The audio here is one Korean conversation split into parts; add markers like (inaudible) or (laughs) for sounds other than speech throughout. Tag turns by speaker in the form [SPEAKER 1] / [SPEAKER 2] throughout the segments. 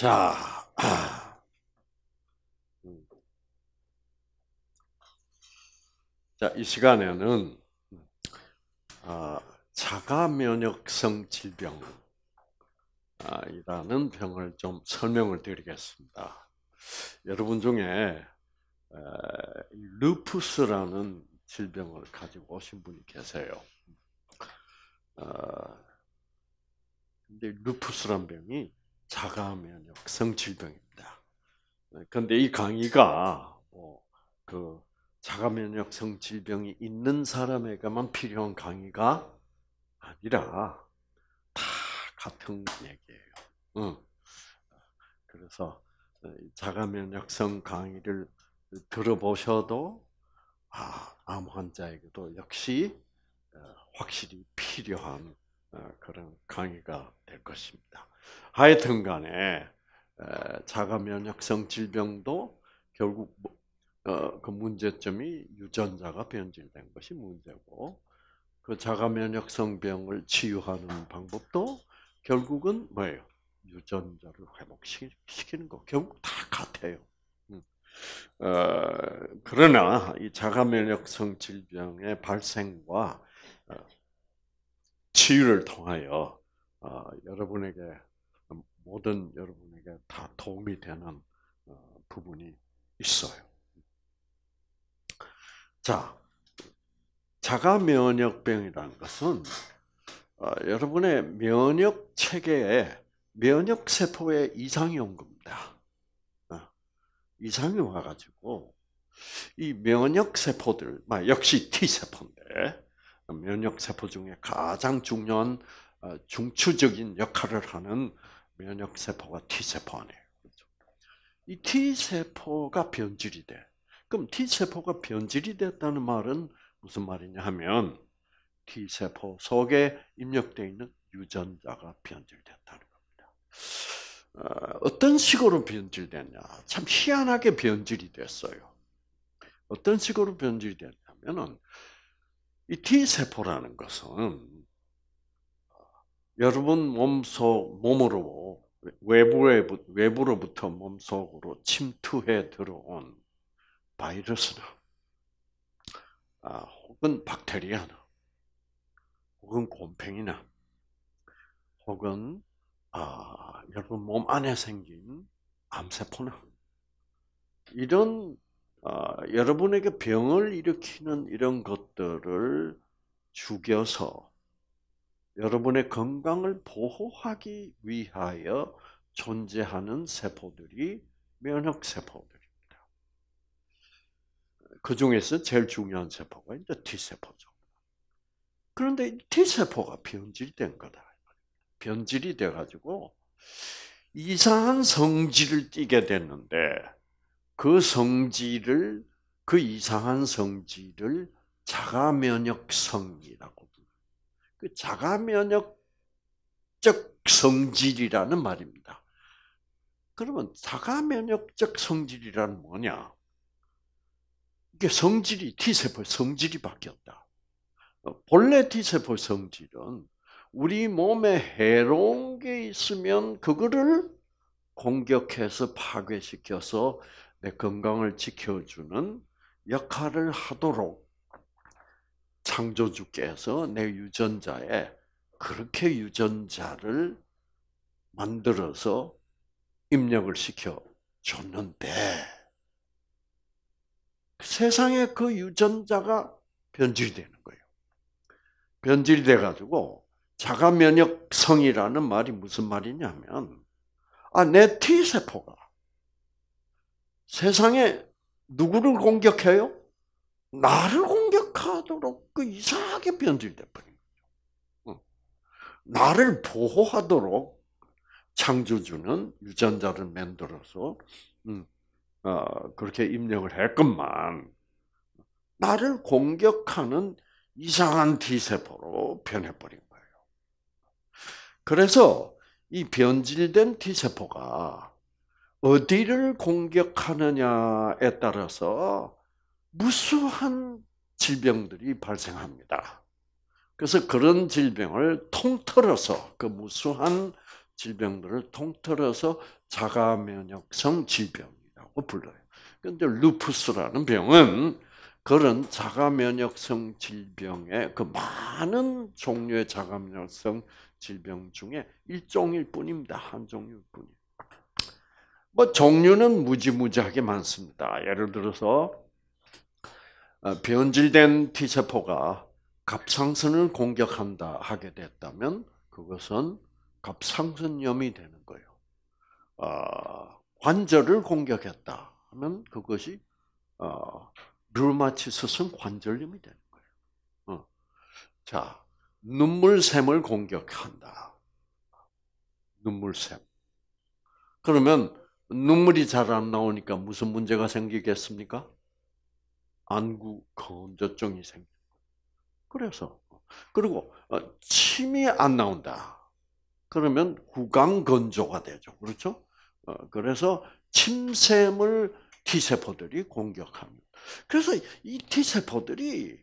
[SPEAKER 1] 자, 아. 자, 이 시간에는 아, 자가 면역성 질병이라는 병을 좀 설명을 드리겠습니다. 여러분 중에 루푸스라는 질병을 가지고 오신 분이 계세요. 아, 근데 루푸스란 병이 차가우면 성질병입니다. 근데 네, 이 강의가 뭐 그 자가 면역 성질병이 있는 사람에게만 필요한 강의가 아니라 다 같은 얘기예요. 그래서 자가 면역성 강의를 들어보셔도 아, 암 환자에게도 역시 어, 확실히 필요한 어, 그런 강의가 될 것입니다. 하여튼 간에 자가 면역성 질병도 결국 뭐, 어, 그 문제점이 유전자가 변질된 것이 문제고 그 자가 면역성 병을 치유하는 방법도 결국은 뭐예요? 유전자를 회복시키는 거 결국 다 같아요. 음. 어, 그러나 이 자가 면역성 질병의 발생과 어, 치유를 통하여 여러분에게 모든 여러분에게 다 도움이 되는 어, 부분이 있어요. 자, 자가 면역병이라는 것은 어, 여러분의 면역 체계에 면역 세포에 이상이 온 겁니다. 어, 이상이 와가지고 이 면역 세포들, 역시 T 세포인데 면역 세포 중에 가장 중요한 중추적인 역할을 하는 면역 세포가 T 세포 안에요이 그렇죠? T 세포가 변질이 돼. 그럼 T 세포가 변질이 됐다는 말은 무슨 말이냐 하면 T 세포 속에 입력되 있는 유전자가 변질됐다는 겁니다. 어, 어떤 식으로 변질됐냐? 참 희한하게 변질이 됐어요. 어떤 식으로 변질이 됐냐면은 이 T 세포라는 것은 여러분 몸속 몸으로 외부에 외부로부터 몸속으로 침투해 들어온 바이러스나 아, 혹은 박테리아나 혹은 곰팡이나 혹은 아, 여러분 몸 안에 생긴 암세포나 이런 아, 여러분에게 병을 일으키는 이런 것들을 죽여서 여러분의 건강을 보호하기 위하여 존재하는 세포들이 면역 세포들입니다. 그 중에서 제일 중요한 세포가 이제 T 세포죠. 그런데 T 세포가 변질된 거다. 변질이 돼가지고 이상한 성질을 띠게 됐는데 그 성질을 그 이상한 성질을 자가 면역성이라고 그 자가 면역적 성질이라는 말입니다. 그러면 자가 면역적 성질이란 뭐냐? 이게 성질이 T세포 성질이 바뀌었다. 어, 본래 T세포 성질은 우리 몸에 해로운 게 있으면 그거를 공격해서 파괴시켜서 내 건강을 지켜주는 역할을 하도록 창조주께서 내 유전자에 그렇게 유전자를 만들어서 입력을 시켜 줬는데 그 세상에 그 유전자가 변질되는 거예요. 변질돼 가지고 자가 면역성이라는 말이 무슨 말이냐면 아내 T 세포가 세상에 누구를 공격해요? 나를 공격해요. 어색하도록 그 이상하게 변질돼 버린 거죠. 나를 보호하도록 창조주는 유전자를 만들어서 어, 그렇게 입력을 했건만 나를 공격하는 이상한 T세포로 변해버린 거예요. 그래서 이 변질된 T세포가 어디를 공격하느냐에 따라서 무수한 질병들이 발생합니다. 그래서 그런 질병을 통틀어서 그 무수한 질병들을 통틀어서 자가 면역성 질병이라고 불러요. 그런데 루푸스라는 병은 그런 자가 면역성 질병의 그 많은 종류의 자가 면역성 질병 중에 일종일 뿐입니다. 한 종류일 뿐이에요. 뭐 종류는 무지무지하게 많습니다. 예를 들어서 어, 변질된 T세포가 갑상선을 공격한다 하게 됐다면 그것은 갑상선염이 되는 거예요. 어, 관절을 공격했다 하면 그것이 어, 류마티스성 관절염이 되는 거예요. 어. 자, 눈물샘을 공격한다. 눈물샘. 그러면 눈물이 잘 안 나오니까 무슨 문제가 생기겠습니까? 안구 건조증이 생겨. 그래서 그리고 어, 침이 안 나온다. 그러면 구강 건조가 되죠. 그렇죠? 어, 그래서 침샘을 T 세포들이 공격합니다. 그래서 이 T 세포들이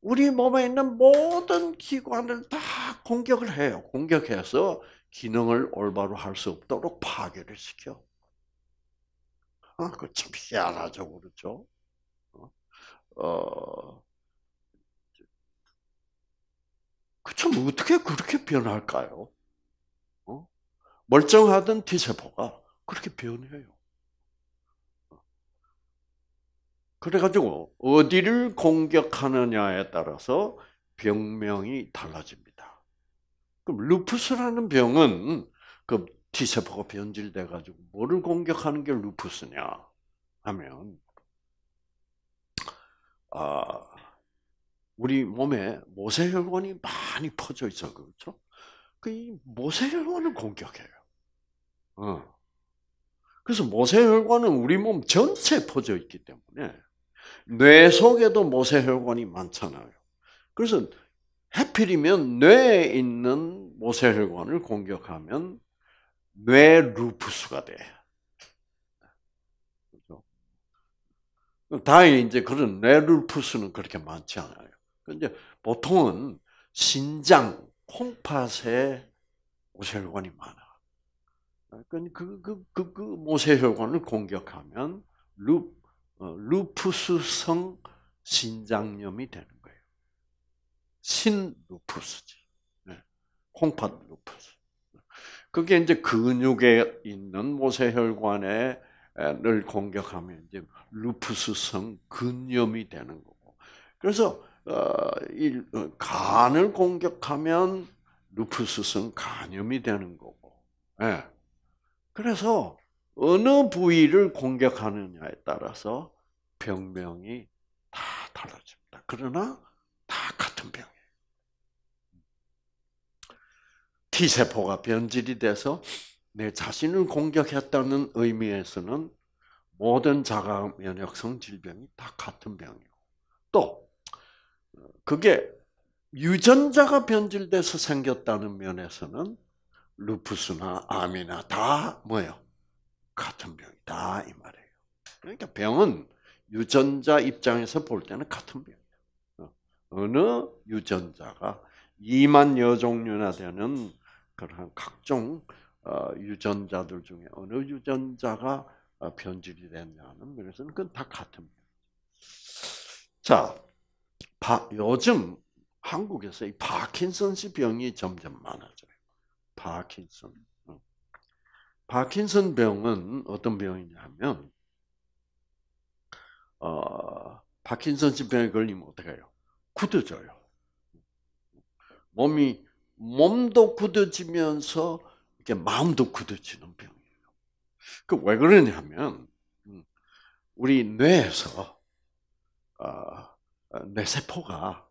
[SPEAKER 1] 우리 몸에 있는 모든 기관을 다 공격을 해요. 공격해서 기능을 올바로 할 수 없도록 파괴를 시켜. 아, 그참 희한하죠, 그렇죠? 어, 그참 뭐 어떻게 그렇게 변할까요? 어? 멀쩡하던 T세포가 그렇게 변해요. 그래가지고 어디를 공격하느냐에 따라서 병명이 달라집니다. 그럼 루푸스라는 병은 그 T세포가 변질돼가지고 뭐를 공격하는 게 루푸스냐 하면 어, 우리 몸에 모세혈관이 많이 퍼져 있어 그렇죠? 그이 모세혈관을 공격해요. 어. 그래서 모세혈관은 우리 몸 전체에 퍼져 있기 때문에 뇌 속에도 모세혈관이 많잖아요. 그래서 해필이면 뇌에 있는 모세혈관을 공격하면 뇌 루푸스가 돼. 다행히 이제 그런 뇌루푸스는 그렇게 많지 않아요. 근데 그러니까 보통은 신장, 콩팥에 모세혈관이 많아. 그 그러니까 그, 그, 그, 그 모세혈관을 공격하면 루, 어, 루푸스성 신장염이 되는 거예요. 신루푸스지. 네. 콩팥 루푸스. 그게 이제 근육에 있는 모세혈관에 를 공격하면 이제 루프스성 근염이 되는 거고. 그래서 어, 이 어, 간을 공격하면 루프스성 간염이 되는 거고. 예. 그래서 어느 부위를 공격하느냐에 따라서 병명이 다 달라집니다. 그러나 다 같은 병이에요. T세포가 변질이 돼서 내 자신을 공격했다는 의미에서는 모든 자가 면역성 질병이 다 같은 병이고 또 그게 유전자가 변질돼서 생겼다는 면에서는 루푸스나 암이나 다 뭐예요? 같은 병이다 이 말이에요. 그러니까 병은 유전자 입장에서 볼 때는 같은 병이에요. 어, 어느 유전자가 2만 여 종류나 되는 그런 각종 어, 유전자들 중에 어느 유전자가 어, 변질이 됐냐는 것은 그건 다 같은 자, 바, 요즘 한국에서 이 파킨슨스 병이 점점 많아져요. 파킨슨. 어. 파킨슨 병은 어떤 병이냐면, 어, 파킨슨스 병에 걸리면 어떻 해요? 굳어져요. 몸이, 몸도 굳어지면서 이게 마음도 굳어지는 병이에요. 그 왜 그러냐면 음, 우리 뇌에서 아, 뇌세포가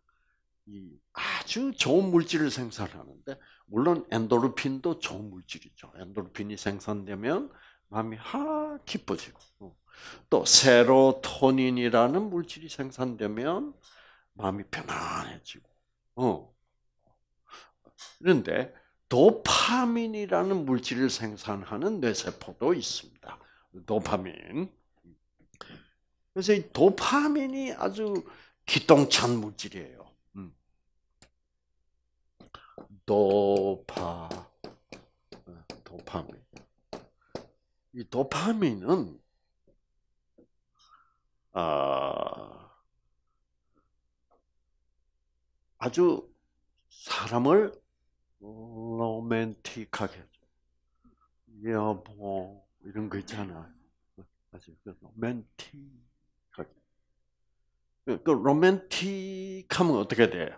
[SPEAKER 1] 아주 좋은 물질을 생산하는데 물론 엔도르핀도 좋은 물질이죠. 엔도르핀이 생산되면 마음이 하 기뻐지고 어, 또 세로토닌이라는 물질이 생산되면 마음이 편안해지고 어. 그런데 도파민이라는 물질을 생산하는 뇌세포도 있습니다. 도파민. 그래서 이 도파민이 아주 기똥찬 물질이에요. 음. 도파 도파민. 이 도파민은 아, 아주 사람을 로맨틱하게 여보 이런 거 있잖아요. 아직 그 로맨틱하게. 그 로맨틱하면 어떻게 돼요?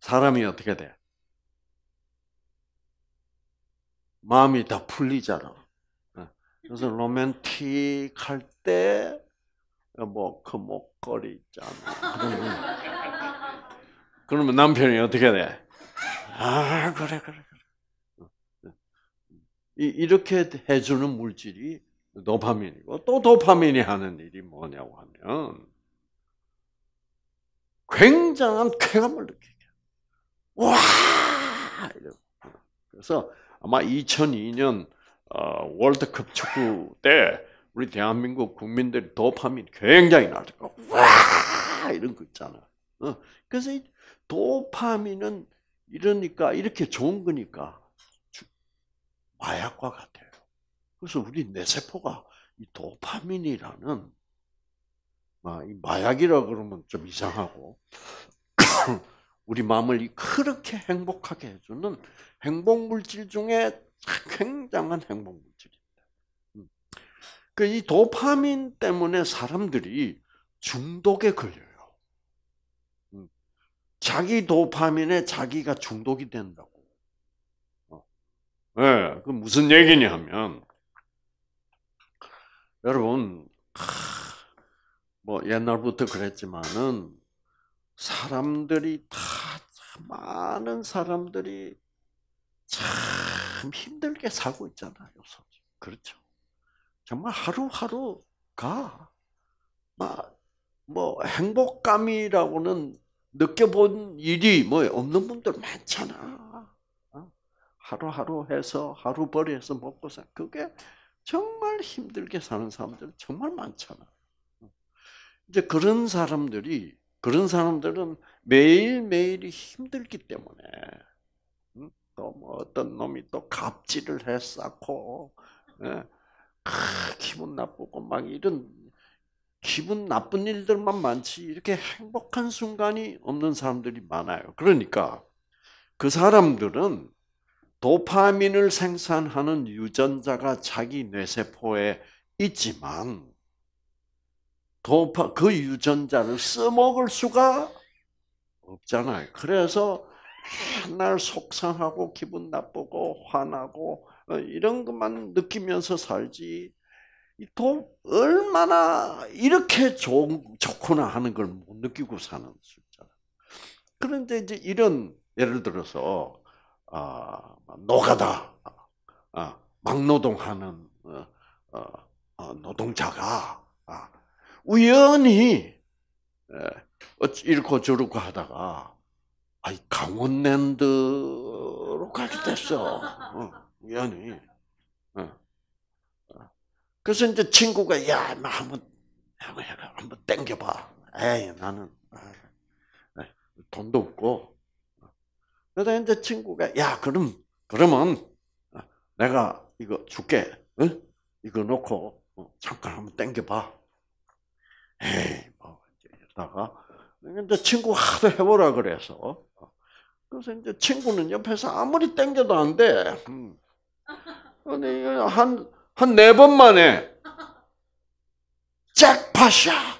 [SPEAKER 1] 사람이 어떻게 돼? 마음이 다 풀리잖아. 어. 그래서 로맨틱할 때, 뭐, 그 목걸이 있잖아. (laughs) 그러면 남편이 어떻게 돼? 아, 그래, 그래, 그래. 이렇게 해주는 물질이 도파민이고, 또 도파민이 하는 일이 뭐냐고 하면, 굉장한 쾌감을 느끼게. 와! 이 그래서 아마 2002년 어, 월드컵 축구 때 우리 대한민국 국민들이 도파민 굉장히 낮았고, 와! 이런 거 있잖아. 어, 그래서 도파민은 이러니까 이렇게 좋은 거니까 마약과 같아요. 그래서 우리 뇌세포가 이 도파민이라는 아, 마약이라 그러면 좀 이상하고 (coughs) 우리 마음을 그렇게 행복하게 해주는 행복 물질 중에 굉장한 행복 물질입니다. 음. 그이 도파민 때문에 사람들이 중독에 걸려요. 자기 도파민에 자기가 중독이 된다고. 어. 예, 네, 그 무슨 얘기냐 하면, 여러분, 뭐 옛날부터 그랬지만은, 사람들이 다, 많은 사람들이 참 힘들게 살고 있잖아요. 그렇죠. 정말 하루하루가, 막, 뭐 행복감이라고는 느껴본 일이 뭐 없는 분들 많잖아. 어? 하루하루 해서 하루 벌이해서 먹고 사 그게 정말 힘들게 사는 사람들 정말 많잖아. 어. 이제 그런 사람들이 그런 사람들은 매일매일이 힘들기 때문에 또뭐 어떤 놈이 또 갑질을 했었고 예? 기분 나쁘고 막 이런 기분 나쁜 일들만 많지 이렇게 행복한 순간이 없는 사람들이 많아요. 그러니까 그 사람들은 도파민을 생산하는 유전자가 자기 뇌세포에 있지만 도파 그 유전자를 써먹을 수가 없잖아요. 그래서 맨날 속상하고 기분 나쁘고 화나고 어, 이런 것만 느끼면서 살지 이돈 얼마나 이렇게 좋, 좋구나 하는 걸 못 느끼고 사는 숫자. 그런데 이제 이런 예를 들어서 아, 노가다 아, 막노동하는 어, 어, 어 노동자가 아, 우연히 예, 이렇고 저렇고 하다가 아이 강원랜드로 가게 됐어. 어, 우연히. 그래서 이제 친구가 야, 나 한번 한번 땡겨봐. 에이, 나는 아, 돈도 없고. 그래다 이제 친구가 야, 그럼 그러면 어, 내가 이거 줄게. 응? 이거 놓고 어, 잠깐 한번 땡겨봐. 에이, 뭐 이러다가 근데 친구 하도 해보라 그래서 그래서 이제 친구는 옆에서 아무리 땡겨도 안 돼. 근데 음. 한 한네번 만에 잭팟이야.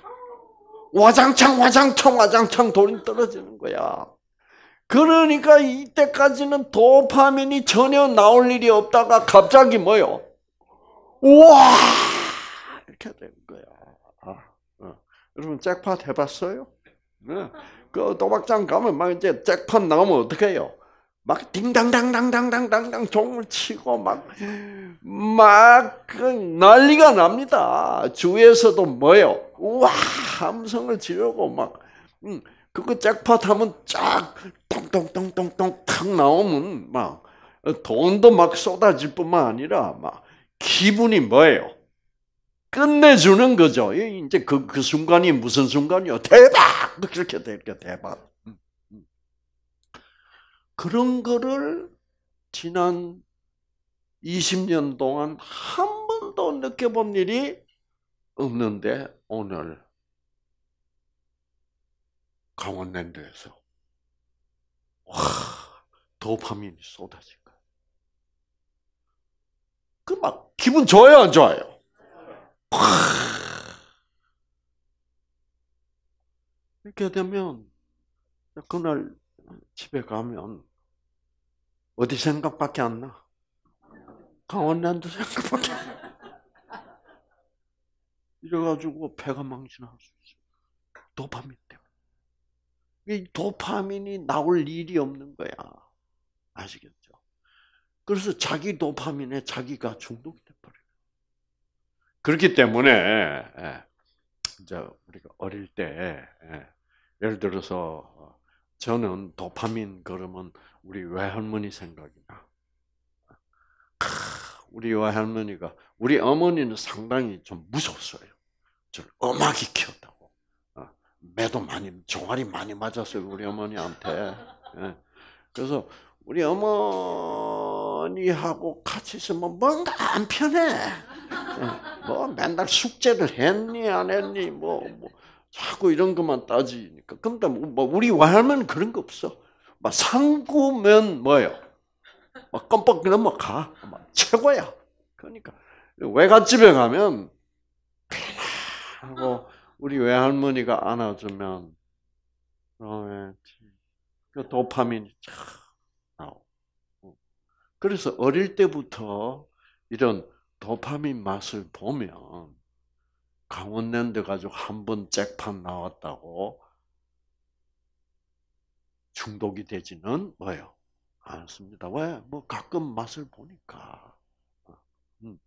[SPEAKER 1] 와장창 와장창 와장창 돈이 떨어지는 거야. 그러니까 이때까지는 도파민이 전혀 나올 일이 없다가 갑자기 뭐요? 우와! 이렇게 된 거야. 아, 어. 여러분 잭팟 해봤어요? 네. 그 도박장 가면 막 이제 잭팟 나오면 어떡해요? 막 딩당당당당당당당 종을 치고 막막 그 난리가 납니다. 주에서도 뭐요? 우와 함성을 지르고 막 음, 그거 잭팟 하면 쫙 똥똥똥똥똥 탁 나오면 막 돈도 막 쏟아질 뿐만 아니라 막 기분이 뭐예요? 끝내주는 거죠. 이제 그, 그 순간이 무슨 순간이요? 대박! 그렇게 되니까 대박. 그런 거를 지난 20년 동안 한 번도 느껴본 일이 없는데 오늘 강원랜드에서 와 도파민이 쏟아질 거 그막 기분 좋아요 안 좋아요? 이렇게 되면 그날 집에 가면 어디 생각밖에 안 나. 강원랜드 생각밖에 안 나. 이래가지고 배가 망신할 수 있어. 도파민 때문에. 도파민이 나올 일이 없는 거야. 아시겠죠? 그래서 자기 도파민에 자기가 중독이 돼버려 그렇기 때문에, 예, 예, 이제 우리가 어릴 때, 예, 예를 들어서 어, 저는 도파민 그러면 우리 외할머니 생각이 나. 우리 외할머니가 우리 어머니는 상당히 좀 무서웠어요. 저를 엄하게 키웠다고. 어, 매도 많이 종아리 많이 맞았어요 우리 어머니한테. 예. 그래서 우리 어머니하고 같이 있으면 뭔가 안 편해. 예. 뭐 맨날 숙제를 했니 안 했니 뭐, 뭐 자꾸 이런 것만 따지니까. 근데 그러니까 뭐, 뭐 우리 할머니 그런 거 없어. 막 상구면 뭐예요? 막 껌뻑 넘어가. 막 최고야. 그러니까 외갓집에 가면 하고 우리 외할머니가 안아주면 어, 그 도파민이 쫙 나오. 그래서 어릴 때부터 이런 도파민 맛을 보면 강원랜드 가지고 한 번 잭판 나왔다고 중독이 되지는 뭐예요? 않습니다. 왜? 뭐 가끔 맛을 보니까. 어, 음.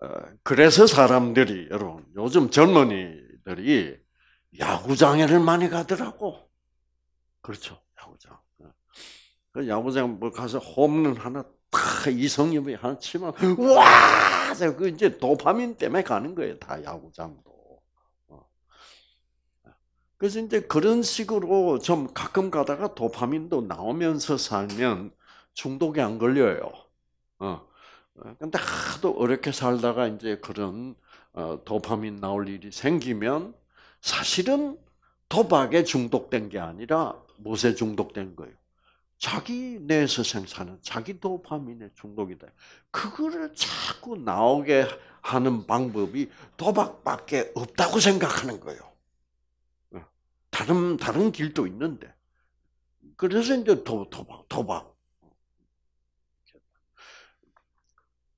[SPEAKER 1] 어, 그래서 사람들이 여러분 요즘 젊은이들이 야구장에를 많이 가더라고. 그렇죠, 야구장. 어. 그 야구장 뭐 가서 홈런 하나 크, 이성엽이 하나 치면 와, 그 이제 도파민 때문에 가는 거예요. 다 야구장도. 어. 그래서 이제 그런 식으로 좀 가끔 가다가 도파민도 나오면서 살면 중독이 안 걸려요. 어. 근데 하도 어렵게 살다가 이제 그런 어, 도파민 나올 일이 생기면 사실은 도박에 중독된 게 아니라 무엇에 중독된 거예요? 자기 내에서 생산하는 자기 도파민의 중독이다. 그거를 자꾸 나오게 하는 방법이 도박밖에 없다고 생각하는 거예요. 예. 다른 다른 길도 있는데. 그래서 이제 도, 도박 도박.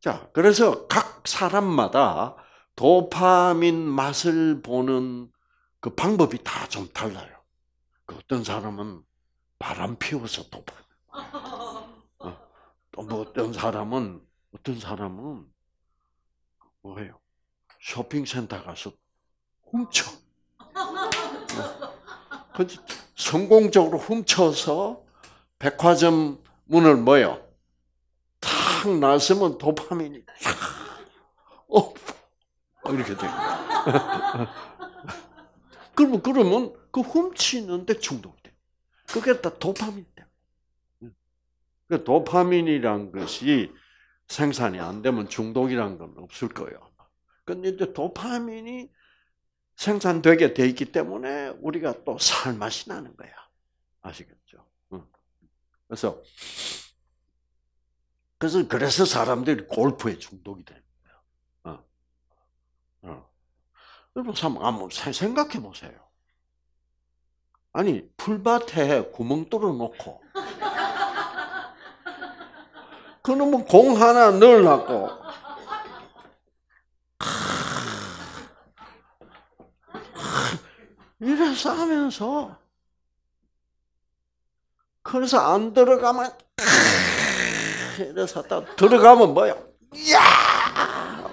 [SPEAKER 1] 자, 그래서 각 사람마다 도파민 맛을 보는 그 방법이 다 좀 달라요. 그 어떤 사람은 바람 피워서 도박.
[SPEAKER 2] 어?
[SPEAKER 1] 또뭐 어떤 사람은 어떤 사람은 뭐예요? 쇼핑센터 가서 훔쳐. 그 성공적으로 훔쳐서 백화점 문을 뭐요? 탁 나서면 도파민이 탁 어, 이렇게 돼 (laughs) 그러면 그러면 그 훔치는데 중독. 그게 다 도파민 때문에. 그 도파민이란 것이 생산이 안 되면 중독이란 건 없을 거예요. 근데 이제 도파민이 생산되게 돼 있기 때문에 우리가 또 살맛이 나는 거야. 아시겠죠? 그래서 그래서 그래서 사람들이 골프에 중독이 되는 거예요. 여러분 어. 어. 한번 생각해 보세요. 아니 풀밭에 구멍 뚫어놓고 그놈은 공 하나 넣으려고 이래서 하면서 그래서 안 들어가면 이래서 딱 들어가면 뭐야 야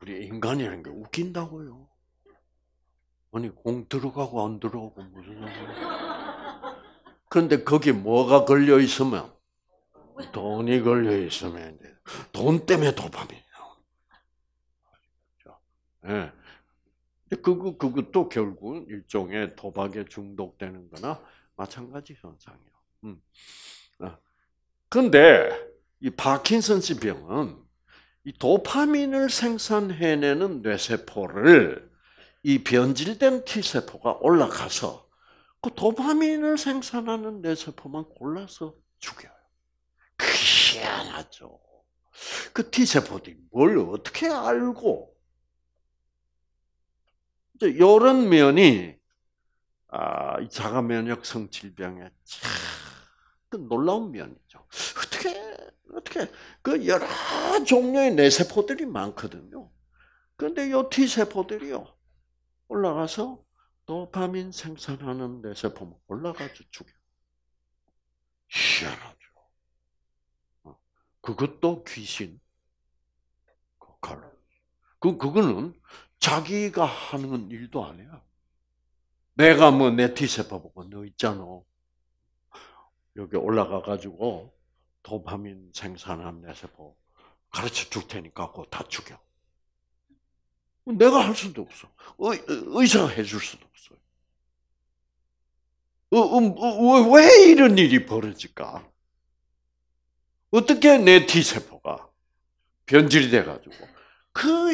[SPEAKER 1] 우리 인간이라는 게 웃긴다고요. 아니 공 들어가고 안 들어가고 무슨 그런데 거기 뭐가 걸려 있으면 돈이 걸려 있으면 돈 때문에 도파민이 나오 예. 그거 그것도 결국 일종의 도박에 중독되는거나 마찬가지 현상이요 음. 근데 아, 이파킨슨 병은 이 도파민을 생산해내는 뇌세포를 이 변질된 T세포가 올라가서 그 도파민을 생산하는 뇌세포만 골라서 죽여요. 희한하죠. 그 T세포들이 뭘 어떻게 알고 이런 면이 아, 이 자가 면역성 질병의 참 그 놀라운 면이죠. 어떻게 어떻게 그 여러 종류의 뇌세포들이 많거든요. 그런데 이 T세포들이요. 올라가서 도파민 생산하는 데서 보면 올라가서 죽여. 희한하죠. 어, 그것도 귀신. 그 칼로. 그, 그거는 자기가 하는 일도 아니야. 내가 뭐내 뒤세파 보고 너 있잖아. 여기 올라가가지고 도파민 생산하는 데서 보고 뭐 가르쳐 줄 테니까 그거 다 죽여. 내가 할 수도 없어. 의, 의사가 해줄 수도 없어요. 어, 음, 어, 왜 이런 일이 벌어질까? 어떻게 내 T세포가 변질이 돼가지고 그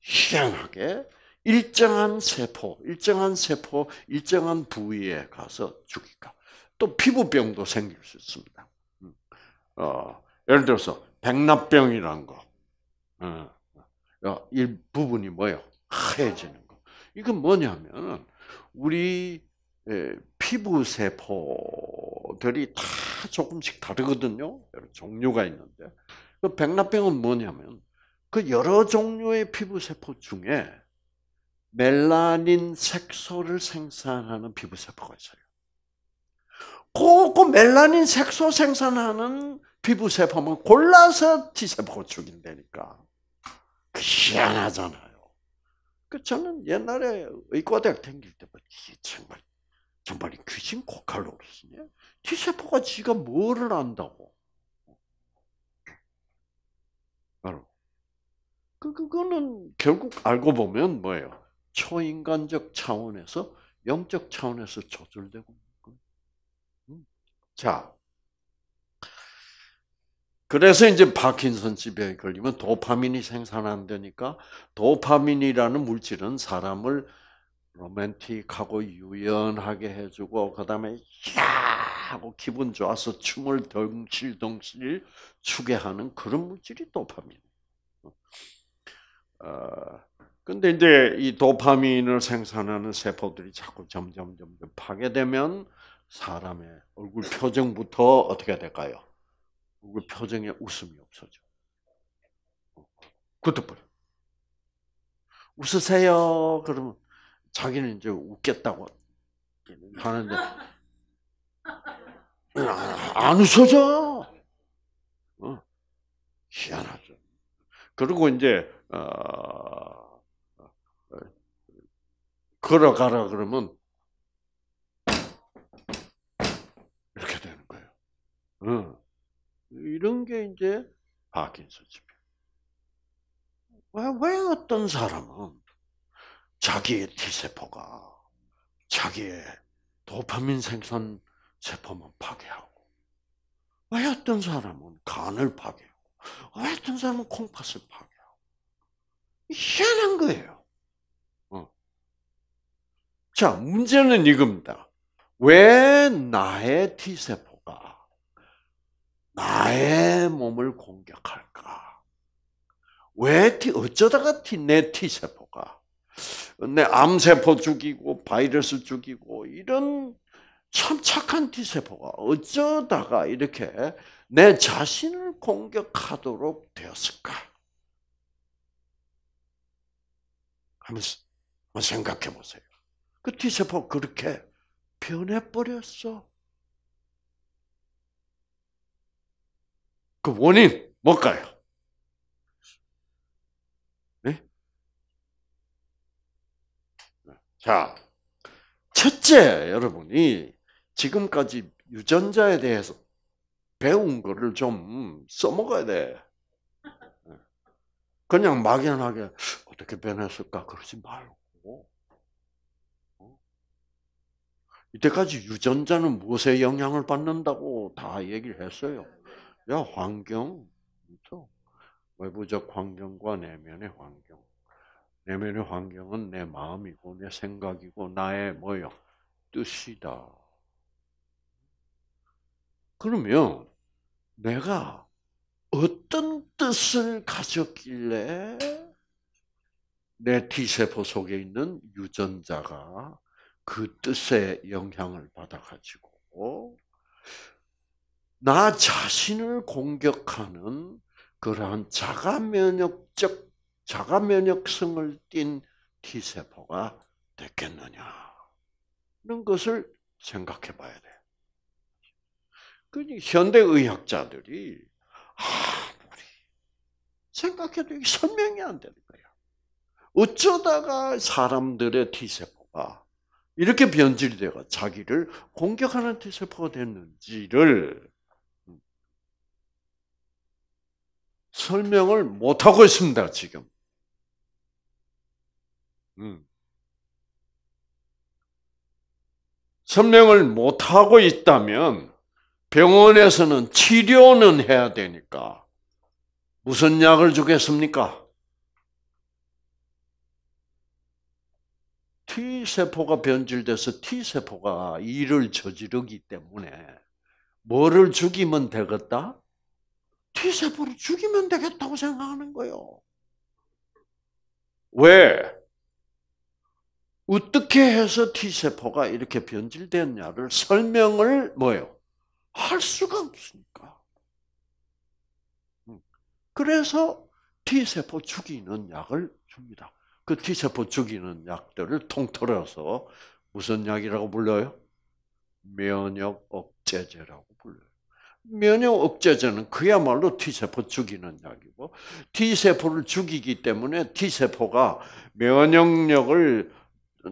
[SPEAKER 1] 희한하게 일정한 세포, 일정한 세포, 일정한 부위에 가서 죽일까? 또 피부병도 생길 수 있습니다. 음. 어, 예를 들어서 백납병이라는 거. 어. 어, 일부분이 뭐예요? 하얘지는 거. 이건 뭐냐면 우리 예, 피부 세포들이 다 조금씩 다르거든요. 여러 종류가 있는데 그 백납병은 뭐냐면 그 여러 종류의 피부 세포 중에 멜라닌 색소를 생산하는 피부 세포가 있어요. 그, 멜라닌 색소 생산하는 피부 세포만 골라서 T 세포 죽인다니까. 희한하잖아요. 그 저는 옛날에 의과대학 다닐 때 정말 정말 귀신 고칼로 그랬냐 T세포가 지가 뭐를 안다고? 바로
[SPEAKER 2] 그 그거는
[SPEAKER 1] 결국 알고 보면 뭐예요? 초인간적 차원에서 영적 차원에서 조절되고 있는 거예요. 음. 자, 그래서 이제 파킨슨 집에 걸리면 도파민이 생산 안 되니까 도파민이라는 물질은 사람을 로맨틱하고 유연하게 해주고 그다음에 야 하고 기분 좋아서 춤을 덩실덩실 추게 하는 그런 물질이 도파민. 그런데 어, 이제 이 도파민을 생산하는 세포들이 자꾸 점점 점점 파괴되면 사람의 얼굴 표정부터 어떻게 될까요? 그 표정에 웃음이 없어져. 굳어버려. 웃으세요. 그러면 자기는 이제 웃겠다고 하는데 아, 안 웃어져. 어, 희한하죠. 그리고 이제 어, 걸어가라 그러면 이렇게 되는 거예요. 어. 이런 게 이제 파킨슨증. 왜, 왜 어떤 사람은 자기의 T세포가 자기의 도파민 생산 세포만 파괴하고, 왜 어떤 사람은 간을 파괴하고, 왜 어떤 사람은 콩팥을 파괴하고. 희한한 거예요. 어. 자, 문제는 이겁니다. 왜 나의 T세포, 나의 몸을 공격할까? 왜 티, 어쩌다가 티, 내 T세포가, 내 암세포 죽이고, 바이러스 죽이고, 이런 참 착한 T세포가 어쩌다가 이렇게 내 자신을 공격하도록 되었을까? 하면서 생각해 보세요. 그 T세포 가 그렇게 변해버렸어. 그 원인 뭘까요? 네? 자, 첫째 여러분이 지금까지 유전자에 대해서 배운 거를 좀 써먹어야 돼. 그냥 막연하게 어떻게 변했을까 그러지 말고 어? 이때까지 유전자는 무엇에 영향을 받는다고 다 얘기를 했어요. 야, 환경. 그렇죠? 외부적 환경과 내면의 환경. 내면의 환경은 내 마음이고 내 생각이고 나의 뭐요? 뜻이다. 그러면 내가 어떤 뜻을 가졌길래 내 T세포 속에 있는 유전자가 그 뜻에 영향을 받아가지고 나 자신을 공격하는 그러한 자가 면역적 자가 면역성을 띤 T 세포가 됐겠느냐는 것을 생각해 봐야 돼. 그 현대 의학자들이 아무리 생각해도 설명이 안 되는 거야. 어쩌다가 사람들의 T 세포가 이렇게 변질되어 자기를 공격하는 T 세포가 됐는지를 설명을 못하고 있습니다, 지금. 음. 설명을 못하고 있다면 병원에서는 치료는 해야 되니까 무슨 약을 주겠습니까? T세포가 변질돼서 T세포가 일을 저지르기 때문에 뭐를 죽이면 되겠다? T세포를 죽이면 되겠다고 생각하는 거예요. 왜? 어떻게 해서 T세포가 이렇게 변질됐냐를 설명을 뭐예요?
[SPEAKER 2] 할 수가 없으니까.
[SPEAKER 1] 음. 그래서 T세포 죽이는 약을 줍니다. 그 T세포 죽이는 약들을 통틀어서 무슨 약이라고 불러요? 면역 억제제라고 면역 억제제는 그야말로 T세포 죽이는 약이고 T세포를 죽이기 때문에 T세포가 면역력을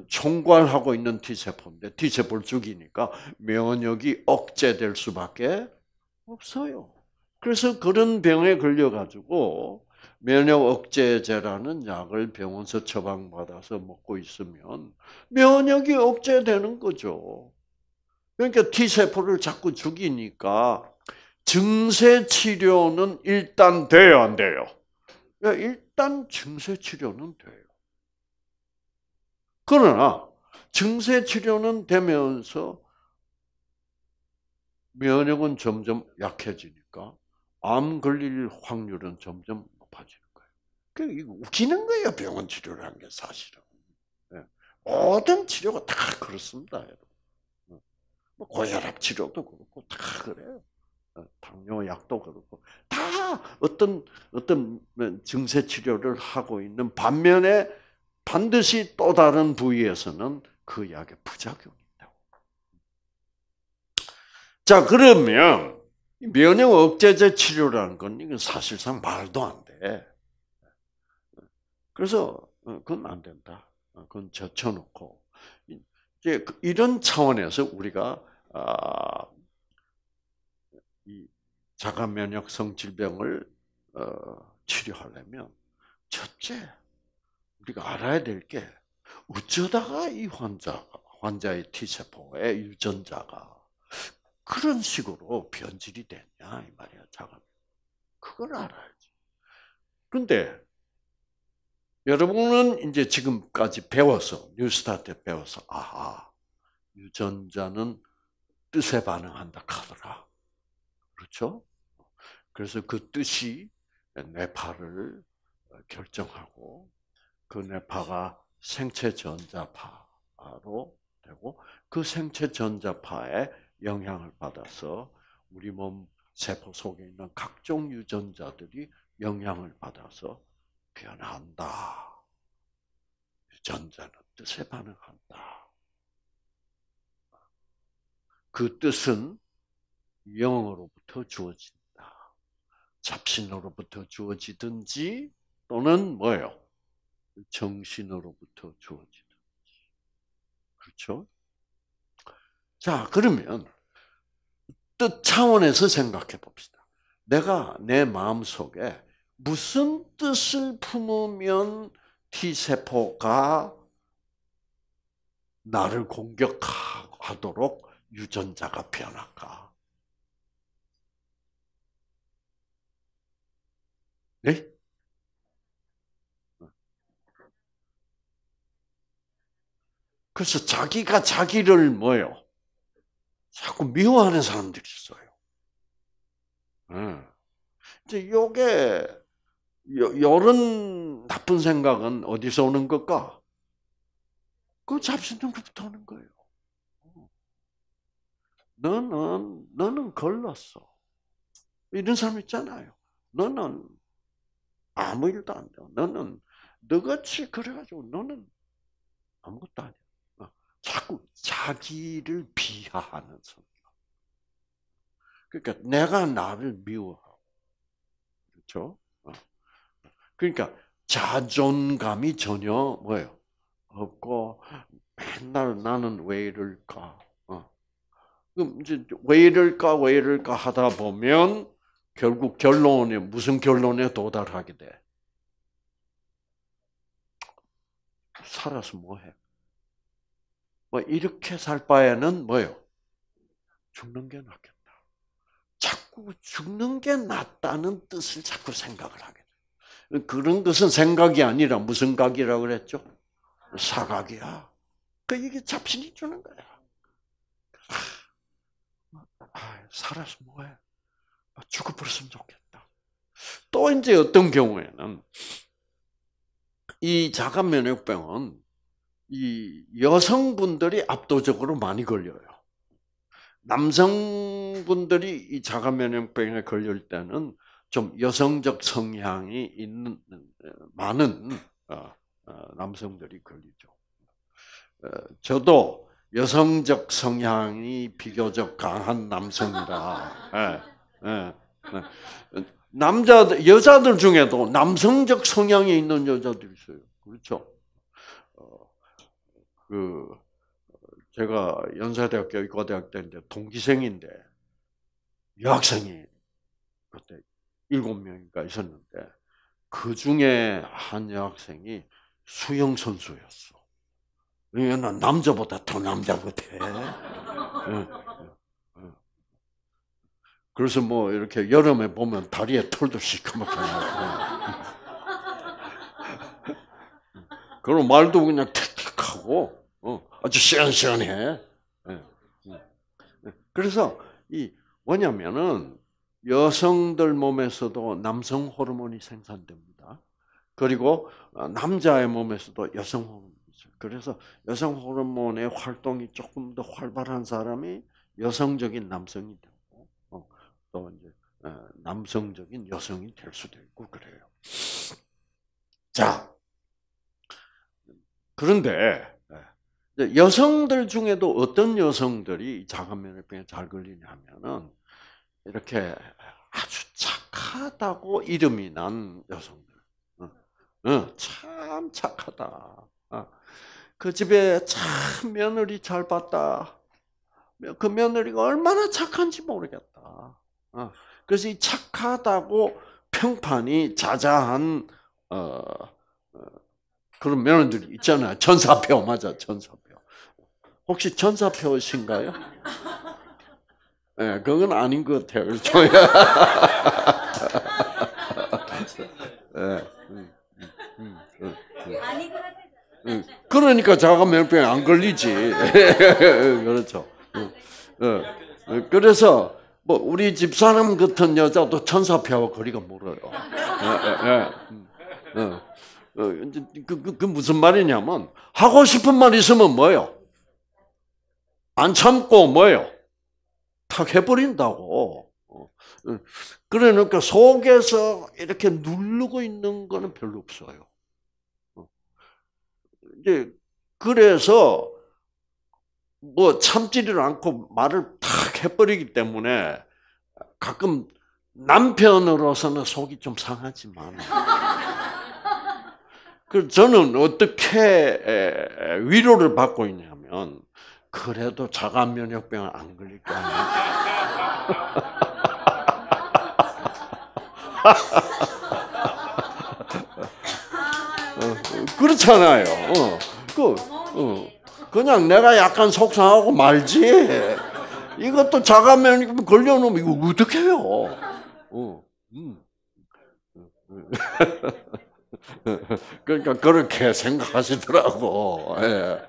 [SPEAKER 1] 총괄하고 있는 T세포인데 T세포를 죽이니까 면역이 억제될 수밖에 없어요. 그래서 그런 병에 걸려가지고 면역 억제제라는 약을 병원서 처방받아서 먹고 있으면 면역이 억제되는 거죠. 그러니까 T세포를 자꾸 죽이니까 증세 치료는 일단 돼야 안 돼요? 일단 증세 치료는 돼요. 그러나 증세 치료는 되면서 면역은 점점 약해지니까 암 걸릴 확률은 점점 높아지는 거예요. 그러니 웃기는 거예요, 병원 치료라는 게 사실은. 예. 모든 치료가 다 그렇습니다, 여러분.
[SPEAKER 2] 뭐 고혈압 치료도
[SPEAKER 1] 그렇고 다 그래요. 어, 당뇨약도 그렇고 다 어떤 어떤 증세 치료를 하고 있는 반면에 반드시 또 다른 부위에서는 그 약의 부작용이 있다고. 자 그러면 면역 억제제 치료라는 건 이건 사실상 말도 안 돼. 그래서 어, 그건 안 된다. 어, 그건 젖혀놓고 이제 그 이런 차원에서 우리가 아, 이 자가 면역 성질병을 어, 치료하려면
[SPEAKER 2] 첫째
[SPEAKER 1] 우리가 알아야 될 게 어쩌다가 이 환자 환자의 T 세포의 유전자가 그런 식으로 변질이 됐냐 이 말이야 자가 그걸 알아야지. 그런데 여러분은 이제 지금까지 배워서 뉴스타트 배워서 아하 유전자는 뜻에 반응한다 카더라. 그렇죠? 그래서 그 뜻이 뇌파를 어, 결정하고 그 뇌파가 생체 전자파로 되고 그 생체 전자파에 영향을 받아서 우리 몸 세포 속에 있는 각종 유전자들이 영향을 받아서 변한다. 전자는 뜻에 반응한다. 그 뜻은 영으로부터 주어진다. 잡신으로부터 주어지든지 또는 뭐요? 예 정신으로부터 주어지든지. 그렇죠? 자, 그러면 뜻 차원에서 생각해 봅시다. 내가 내 마음 속에 무슨 뜻을 품으면 T세포가 나를 공격하도록 유전자가 변할까? 네? 그래서 자기가 자기를 뭐요? 자꾸 미워하는 사람들이 있어요. 예. 이제 요게 요런 나쁜 생각은 어디서 오는 걸까? 그 잡신정부터 오는 거예요. 너는 너는 걸렀어 이런 사람 있잖아요. 너는 아무 일도 안 돼. 너는 너같이 그래가지고 너는 아무것도 아니야. 어, 자꾸 자기를 비하하는 성격. 그러니까 내가 나를 미워하고 그렇죠? 어. 그러니까 자존감이 전혀 뭐예요? 없고 맨날 나는 왜 이럴까? 어. 그럼 이제 왜 이럴까 왜 이럴까 하다 보면 결국 결론에 무슨 결론에 도달하게 돼? 살아서 뭐해? 뭐 이렇게 살 바에는 뭐요? 죽는 게 낫겠다. 자꾸 죽는 게 낫다는 뜻을 자꾸 생각을 하게 돼. 그런 것은 생각이 아니라 무슨 각이라고 그랬죠? 사각이야. 그 이게 잡신이 주는 거야. 아, 살아서 뭐해? 아, 죽어버렸으면 좋겠다. 또 이제 어떤 경우에는 이 자간 면역병은 이 여성분들이 압도적으로 많이 걸려요. 남성분들이 이 자간 면역병에 걸릴 때는 좀 여성적 성향이 있는 많은 어, 어, 남성들이 걸리죠. 어, 저도 여성적 성향이 비교적 강한 남성이라 (laughs) 예. 예. 남자 여자들 중에도 남성적 성향이 있는 여자들이 있어요. 그렇죠? 어, 그 제가 연세대학교 의과대학 때인데 동기생인데 여학생이 그때 일곱 명인가 있었는데 그 중에 한 여학생이 수영 선수였어. 얘는 남자보다 더 남자 같아. 그래서 뭐 이렇게 여름에 보면 다리에 털도 시커멓게 그런 말도 그냥 탁탁하고 어, 아주 시원시원해. 예, 예. 그래서 이 뭐냐면은 여성들 몸에서도 남성 호르몬이 생산됩니다. 그리고 어, 남자의 몸에서도 여성 호르몬이 있어요. 그래서 여성 호르몬의 활동이 조금 더 활발한 사람이 여성적인 남성이 됩니다. 또 이제 어, 남성적인 여성이 될 수도 있고 그래요. 자, 그런데 예, 여성들 중에도 어떤 여성들이 자가면역병에 잘 걸리냐면은 이렇게 아주 착하다고 이름이 난 여성들, 어, 어, 참 착하다. 그 집에 참 며느리 잘 봤다. 그 며느리가 얼마나 착한지 모르겠다. 어, 그래서 이 착하다고 평판이 자자한 어, 어 그런 면허들이 있잖아요. 전사표 맞아, 전사표. 혹시 전사표신가요? 예, 네, 그건 아닌 것 같아요. 그렇죠? (laughs) 예. 그러니까 자가 면병이안 걸리지. (laughs) 그렇죠. 예, 예, 그래서 뭐 우리 집사람 같은 여자도 천사표와 거리가 멀어요. 예, 예, 예. 음. 어. 어, 그, 그, 그, 무슨 말이냐면 하고 싶은 말 있으면 뭐요? 안 참고 뭐요? 탁 해버린다고. 어. 그러니까 속에서 이렇게 누르고 있는 거는 별로 없어요. 이제 그래서 뭐 참지를 않고 말을 탁 해버리기 때문에 가끔 남편으로서는 속이 좀 상하지만 (laughs) 그 저는 어떻게 위로를 받고 있냐면 그래도 자가 면역병 은안 걸릴 거야. (laughs) 어, 그렇잖아요. 어. 그, 어. 그냥 내가 약간 속상하고 말지. 이것도 자가면 걸려놓으면 이거 어떻게 해요? 어. 음. (laughs) 그러니까 그렇게 생각하시더라고. 예.